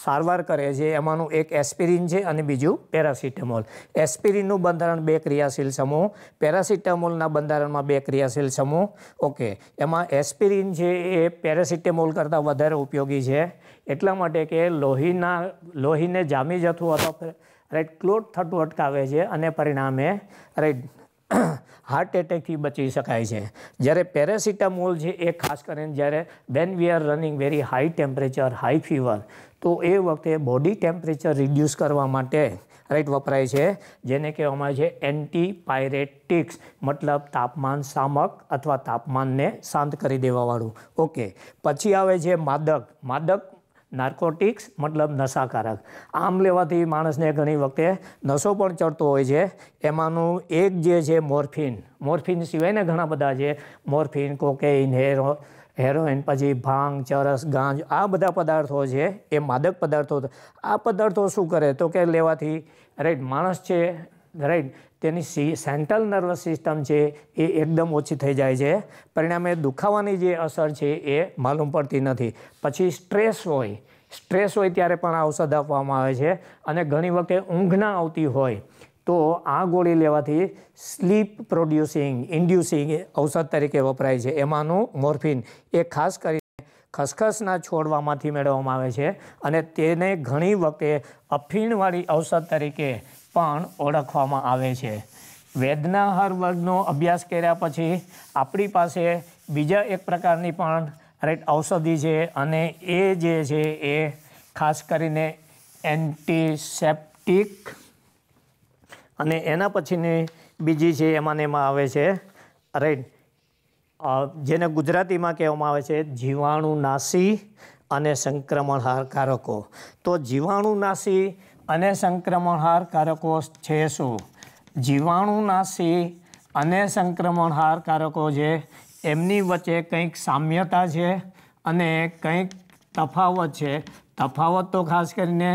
A: સારવાર કરે છે એમાંનું એક એસ્પિરિન છે અને બીજું પેરાસિટામોલ એસ્પિરિનનું બંધારણ બે ક્રિયાશીલ સમૂહ પેરાસિટામોલના બંધારણમાં બે ક્રિયાશીલ સમૂહ ઓકે એમાં એસ્પિરિન છે એ પેરાસિટામોલ કરતાં વધારે ઉપયોગી છે એટલા માટે કે લોહીના લોહીને જામી જતું અથવા રાઈટ ક્લોટ થતું અટકાવે છે અને પરિણામે રાઈટ હાર્ટ એટેકથી બચી શકાય છે જ્યારે પેરાસિટામોલ છે એ ખાસ કરીને જ્યારે when we are running very high temperature high fever તો એ વખતે બોડી ટેમ્પરેચર રિડ્યુસ કરવા માટે રાઈટ વપરાય છે જેને કહેવામાં આવે છે એન્ટી મતલબ તાપમાન સામક અથવા તાપમાનને શાંત કરી દેવાવાળું ઓકે પછી આવે છે માદક માદક નાર્કોટિક્સ મતલબ નશાકારક આમ લેવાથી માણસને ઘણી વખતે નશો પણ ચડતો હોય છે એમાંનું એક જે છે મોર્ફિન મોર્ફિન સિવાયને ઘણા બધા છે મોર્ફિન કોકેઇન હેરો હેરોઇન પછી ભાંગ ચરસ ગાંજ આ બધા પદાર્થો છે એ માદક પદાર્થો આ પદાર્થો શું કરે તો કે લેવાથી રાઈટ માણસ છે રાઈટ તેની સેન્ટ્રલ નર્વસ સિસ્ટમ છે એ એકદમ ઓછી થઈ જાય છે પરિણામે દુખાવાની જે અસર છે એ માલુમ પડતી નથી પછી સ્ટ્રેસ હોય સ્ટ્રેસ હોય ત્યારે પણ ઔષધ આપવામાં આવે છે અને ઘણી વખતે ઊંઘ ના આવતી હોય તો આ ગોળી લેવાથી સ્લીપ પ્રોડ્યુસિંગ ઇન્ડ્યુસિંગ ઔષધ તરીકે વપરાય છે એમાંનું મોર્ફિન એ ખાસ કરીને ખસખસના છોડવામાંથી મેળવવામાં આવે છે અને તેને ઘણી વખતે અફીણવાળી ઔષધ તરીકે પણ ઓળખવામાં આવે છે વેદના વર્ગનો અભ્યાસ કર્યા પછી આપણી પાસે બીજા એક પ્રકારની પણ રાઈટ ઔષધિ છે અને એ જે છે એ ખાસ કરીને એન્ટીસેપ્ટિક અને એના પછીની બીજી છે એમાં એમાં આવે છે રાઈટ જેને ગુજરાતીમાં કહેવામાં આવે છે જીવાણુનાશી અને સંક્રમણ હારકારકો તો જીવાણુનાશી અને સંક્રમણહાર કારકો છે શું જીવાણુનાશી અને સંક્રમણહાર કારકો છે એમની વચ્ચે કંઈક સામ્યતા છે અને કંઈક તફાવત છે તફાવત તો ખાસ કરીને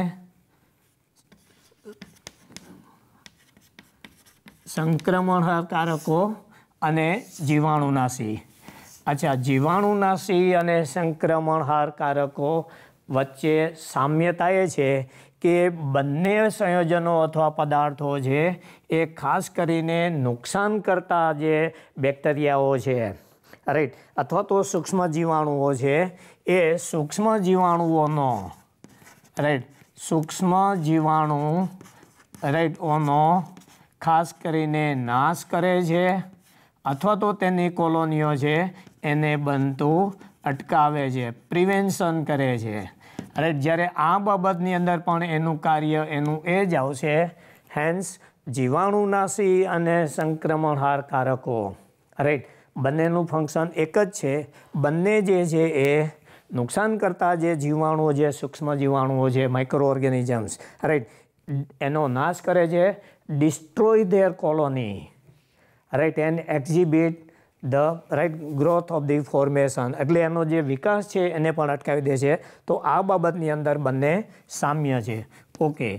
A: સંક્રમણહાર અને જીવાણુનાશી અચ્છા જીવાણુનાશી અને સંક્રમણહાર કારકો વચ્ચે સામ્યતા એ છે કે બંને સંયોજનો અથવા પદાર્થો છે એ ખાસ કરીને નુકસાન કરતા જે બેક્ટેરિયાઓ છે રાઈટ અથવા તો સૂક્ષ્મ જીવાણુઓ છે એ સૂક્ષ્મ જીવાણુઓનો રાઈટ સૂક્ષ્મ જીવાણુ રાઈટ ઓનો ખાસ કરીને નાશ કરે છે અથવા તો તેની કોલોનીઓ છે એને બનતું અટકાવે છે પ્રિવેન્શન કરે છે અને જ્યારે આ બાબતની અંદર પણ એનું કાર્ય એનું એ જ આવશે હેન્સ જીવાણુનાશી અને સંક્રમણહાર કારકો રાઈટ બંનેનું ફંક્શન એક જ છે બંને જે છે એ નુકસાન કરતા જે જીવાણુઓ છે સૂક્ષ્મ જીવાણુઓ છે માઇક્રો ઓર્ગેનિઝમ્સ રાઈટ એનો નાશ કરે છે destroy their colony right and exhibit the right growth of the formation એટલે એનો જે વિકાસ છે એને પણ અટકાવી દે છે તો આ બાબતની અંદર બંને સામ્ય છે ઓકે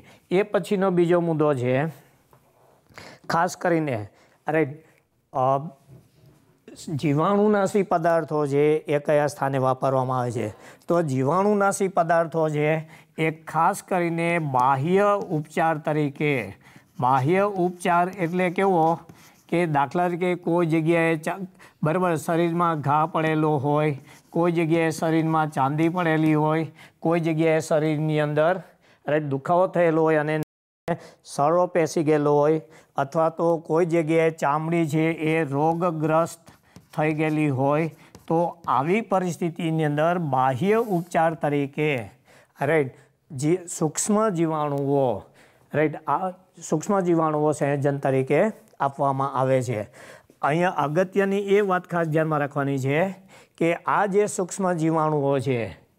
A: એ પછીનો બીજો મુદ્દો છે ખાસ કરીને રાઈટ જીવાણુનાશી પદાર્થો છે એ કયા સ્થાને વાપરવામાં આવે છે તો જીવાણુનાશી પદાર્થો છે એ ખાસ કરીને બાહ્ય ઉપચાર તરીકે બાહ્ય ઉપચાર એટલે કેવો કે દાખલા તરીકે કોઈ જગ્યાએ બરાબર શરીરમાં ઘા પડેલો હોય કોઈ જગ્યાએ શરીરમાં ચાંદી પડેલી હોય કોઈ જગ્યાએ શરીરની અંદર રાઈટ દુખાવો થયેલો હોય અને સળો પેસી ગયેલો હોય અથવા તો કોઈ જગ્યાએ ચામડી છે એ રોગગ્રસ્ત થઈ ગયેલી હોય તો આવી પરિસ્થિતિની અંદર બાહ્ય ઉપચાર તરીકે રાઈટ જે સૂક્ષ્મ જીવાણુઓ રાઈટ આ સૂક્ષ્મ જીવાણુઓ સંયોજન તરીકે આપવામાં આવે છે અહીંયા અગત્યની એ વાત ખાસ ધ્યાનમાં રાખવાની છે કે આ જે સૂક્ષ્મ જીવાણુઓ છે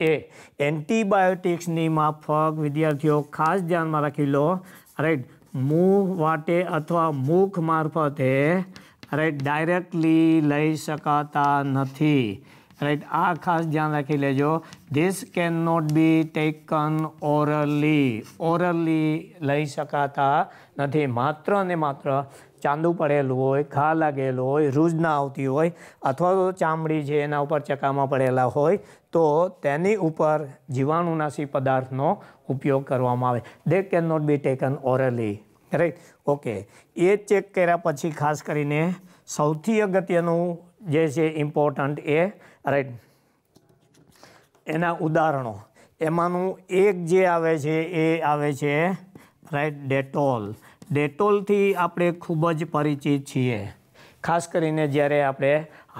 A: એ એન્ટીબાયોટિક્સની માફક વિદ્યાર્થીઓ ખાસ ધ્યાનમાં રાખી લો રાઈટ મુખ વાટે અથવા મુખ મારફતે રાઈટ ડાયરેક્ટલી લઈ શકાતા નથી રાઈટ આ ખાસ ધ્યાન રાખી લેજો this can not be taken orally orally લઈ શકાતા નથી માત્ર ને માત્ર ચાંદુ પડેલું હોય ઘા લાગેલું હોય રૂજ ના આવતી હોય અથવા તો ચામડી છે એના ઉપર ચકામાં પડેલા હોય તો તેની ઉપર જીવાણુનાશી પદાર્થનો ઉપયોગ કરવામાં આવે they can not be taken orally right okay એ ચેક કર્યા પછી ખાસ કરીને સૌથી અગત્યનું જે છે ઇમ્પોર્ટન્ટ એ રાઈટ એના ઉદાહરણો એમાંનું એક જે આવે છે એ આવે છે રાઈટ ડેટોલ ડેટોલથી આપણે ખૂબ જ પરિચિત છીએ ખાસ કરીને જ્યારે આપણે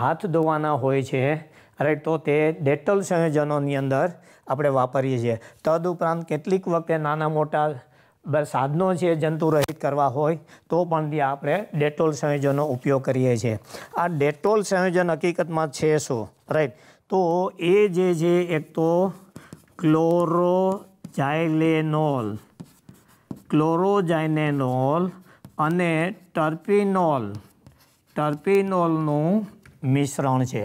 A: હાથ ધોવાના હોય છે રાઈટ તો તે ડેટોલ સંયોજનોની અંદર આપણે વાપરીએ છીએ તદુપરાંત કેટલીક વખતે નાના મોટા સાધનો છે જંતુરહિત કરવા હોય તો પણ ત્યાં આપણે ડેટોલ સંયોજનનો ઉપયોગ કરીએ છીએ આ ડેટોલ સંયોજન હકીકતમાં છે શું રાઈટ તો એ જે છે એક તો ક્લોરોજાઇલેનોલ ક્લોરોજાઇનેનોલ અને ટર્પિનોલ ટર્પિનોલનું મિશ્રણ છે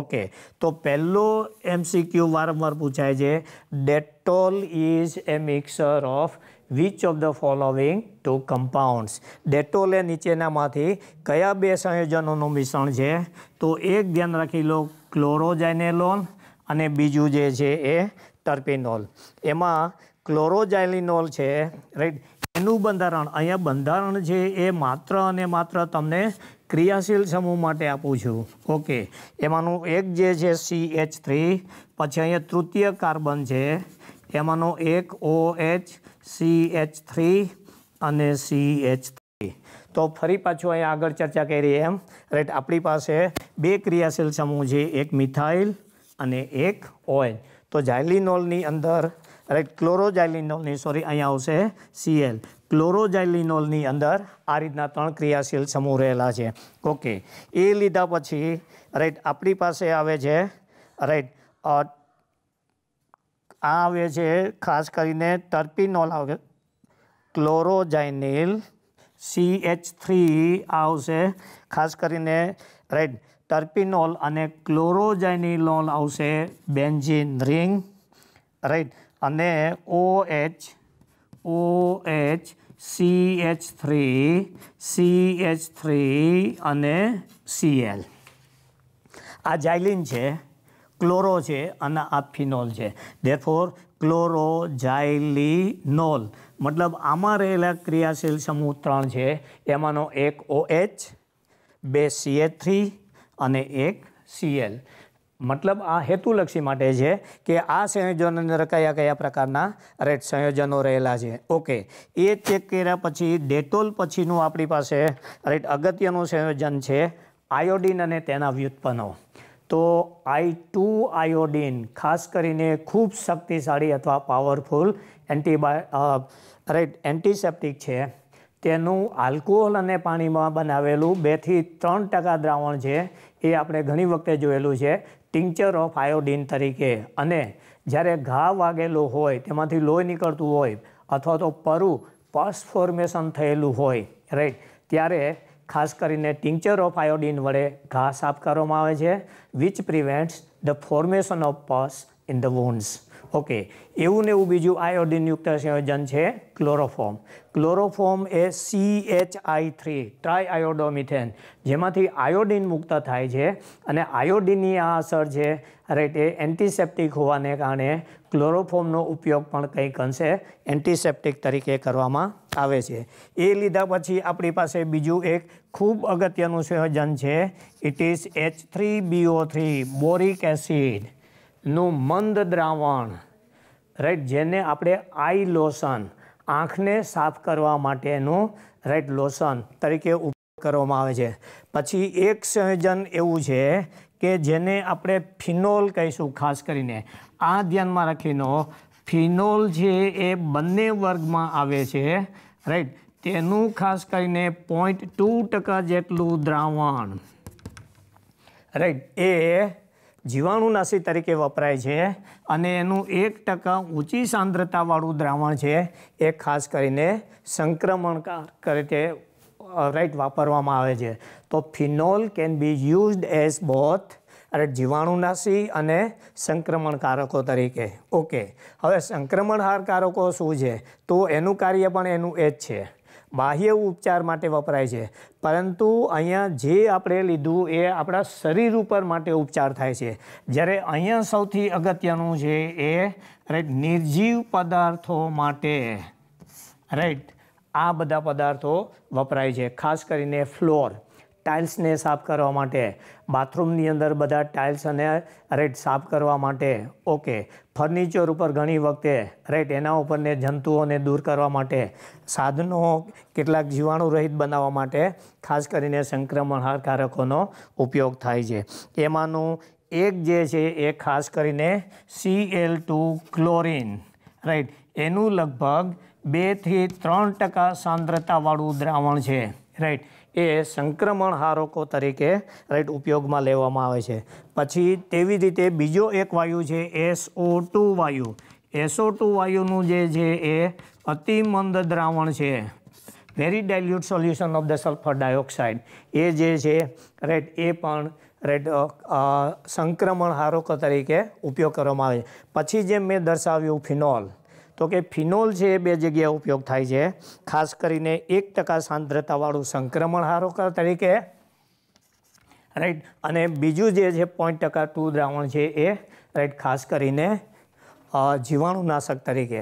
A: ઓકે તો પહેલો એમસીક્યુ વારંવાર પૂછાય છે Dettol is a mixture of which of the following two compounds Dettol એ નીચેનામાંથી કયા બે સંયોજનોનું મિશ્રણ છે તો એક ધ્યાન રાખી લો ક્લોરોજાઇનેલોન અને બીજું જે છે એ ટર્પિનોલ એમાં ક્લોરોજાઇલિનોલ છે રાઈટ એનું બંધારણ અહીંયા બંધારણ છે એ માત્ર અને માત્ર તમને ક્રિયાશીલ સમૂહ માટે આપું છું ઓકે એમાંનું એક જે છે સી એચ થ્રી પછી અહીંયા તૃતીય કાર્બન છે એમાંનો એક O H C H three અને સી એચ થ્રી તો ફરી પાછું અહીંયા આગળ ચર્ચા કરી એમ રાઈટ આપણી પાસે બે ક્રિયાશીલ સમૂહ છે એક મિથાઇલ અને એક ઓઇલ તો જાયલિનોલની અંદર રાઈટ ક્લોરોજાઇલિનોલની સોરી અહીંયા આવશે સીએલ ક્લોરોજાઇલિનોલની અંદર આ રીતના ત્રણ ક્રિયાશીલ સમૂહ રહેલા છે ઓકે એ લીધા પછી રાઈટ આપણી પાસે આવે છે રાઈટ આ આવે છે ખાસ કરીને ટર્પિનોલ આવે ક્લોરોજાઇનિલ સી એચ થ્રી આવશે ખાસ કરીને રાઈટ ટર્પિનોલ અને ક્લોરોજાઇનિલોલ આવશે બેન્ઝિન રિંગ રાઈટ અને O H O H C H three C H three અને સીએલ આ જાયલિન છે ક્લોરો છે અને આ ફિનોલ છે દેથોર ક્લોરો જાયલિનોલ મતલબ આમાં રહેલા ક્રિયાશીલ સમૂહ ત્રણ છે એમાંનો એક ઓ એચ બે સીએચ થ્રી અને એક સીએલ મતલબ આ હેતુલક્ષી માટે છે કે આ સંયોજનો અંદર કયા કયા પ્રકારના રેટ સંયોજનો રહેલા છે ઓકે એ ચેક કર્યા પછી ડેટોલ પછીનું આપણી પાસે રાઈટ અગત્યનું સંયોજન છે આયોડિન અને તેના વ્યુત્પનો તો આઈ ટુ આયોડિન ખાસ કરીને ખૂબ શક્તિશાળી અથવા પાવરફુલ એન્ટીબાય રાઈટ એન્ટીસેપ્ટિક છે તેનું આલ્કોહોલ અને પાણીમાં બનાવેલું બેથી ત્રણ ટકા દ્રાવણ છે એ આપણે ઘણી વખતે જોયેલું છે ટિંચર ઓફ આયોડિન તરીકે અને જ્યારે ઘા વાગેલું હોય તેમાંથી લોહી નીકળતું હોય અથવા તો પરું પસ ફોર્મેશન થયેલું હોય રાઈટ ત્યારે ખાસ કરીને ટિંચર ઓફ આયોડિન વડે ઘા સાફ કરવામાં આવે છે which prevents the formation of pus in the wounds okay એવું ને એવું બીજું આયોડિનયુક્ત સંયોજન છે ક્લોરોફોર્મ ક્લોરોફોર્મ એ C H I three triiodomethane જેમાંથી આયોડિન મુક્ત થાય છે અને આયોડિનની આ અસર છે રાઈટ એ એન્ટિસેપ્ટિક હોવાને કારણે ક્લોરોફોર્મનો ઉપયોગ પણ કંઈક અંશે એન્ટિસેપ્ટિક તરીકે કરવામાં આવે છે એ લીધા પછી આપણી પાસે બીજું એક ખૂબ અગત્યનું સંયોજન છે it is H three B O three boric acid નું મંદ દ્રાવણ રાઈટ જેને આપણે આઈ લોશન આંખને સાફ કરવા માટેનું રાઈટ લોશન તરીકે ઉપયોગ કરવામાં આવે છે પછી એક સંયોજન એવું છે કે જેને આપણે ફિનોલ કહીશું ખાસ કરીને આ ધ્યાનમાં રાખીનો ફિનોલ છે એ બંને વર્ગમાં આવે છે રાઈટ તેનું ખાસ કરીને પોઈન્ટ ટુ ટકા જેટલું દ્રાવણ રાઈટ એ જીવાણુનાશી તરીકે વપરાય છે અને એનું એક ટકા ઊંચી સાંદ્રતાવાળું દ્રાવણ છે એ ખાસ કરીને સંક્રમણકાર રીતે રાઈટ વાપરવામાં આવે છે તો phenol can be used as both અરે જીવાણુનાશી અને સંક્રમણકારકો તરીકે ઓકે હવે સંક્રમણહાર કારકો શું છે તો એનું કાર્ય પણ એનું એ જ છે બાહ્ય ઉપચાર માટે વપરાય છે પરંતુ અહીંયા જે આપણે લીધું એ આપણા શરીર ઉપર માટે ઉપચાર થાય છે જ્યારે અહીંયા સૌથી અગત્યનું છે એ રાઈટ નિર્જીવ પદાર્થો માટે રાઈટ આ બધા પદાર્થો વપરાય છે ખાસ કરીને ફ્લોર ટાઇલ્સને સાફ કરવા માટે બાથરૂમની અંદર બધા ટાઇલ્સ અને રાઈટ સાફ કરવા માટે ઓકે ફર્નિચર ઉપર ઘણી વખતે રાઈટ એના ઉપરને જંતુઓને દૂર કરવા માટે સાધનો કેટલાક જીવાણુરહિત બનાવવા માટે ખાસ કરીને સંક્રમણ હારકારકોનો ઉપયોગ થાય છે એમાંનું એક જે છે એ ખાસ કરીને C L two chlorine right એનું લગભગ બેથી ત્રણ ટકા સાંદ્રતાવાળું દ્રાવણ છે રાઈટ એ સંક્રમણ હારકો તરીકે રાઈટ ઉપયોગમાં લેવામાં આવે છે પછી તેવી રીતે બીજો એક વાયુ છે એસઓ ટુ વાયુ એસઓ ટુ વાયુનું જે છે એ અતિમંદ દ્રાવણ છે very dilute solution of the sulphur dioxide એ જે છે રાઈટ એ પણ રેડ સંક્રમણ હારકો તરીકે ઉપયોગ કરવામાં આવે છે પછી જેમ મેં દર્શાવ્યું ફિનોલ તો કે ફિનોલ છે એ બે જગ્યાએ ઉપયોગ થાય છે ખાસ કરીને એક ટકા સાંદ્રતાવાળું સંક્રમણ હારોકાર તરીકે રાઈટ અને બીજું જે છે પોઈન્ટ ટકા ટુ દ્રાવણ છે એ રાઈટ ખાસ કરીને જીવાણુનાશક તરીકે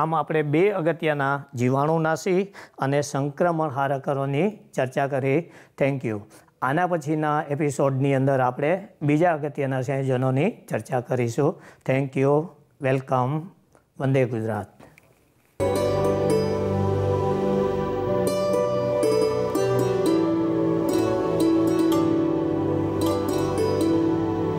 A: આમ આપણે બે અગત્યના જીવાણુનાશી અને સંક્રમણ હારકરોની ચર્ચા કરી થેન્ક યુ આના પછીના એપિસોડની અંદર આપણે બીજા અગત્યના સંયોજનોની ચર્ચા કરીશું થેન્ક યુ વેલકમ વંદે ગુજરાત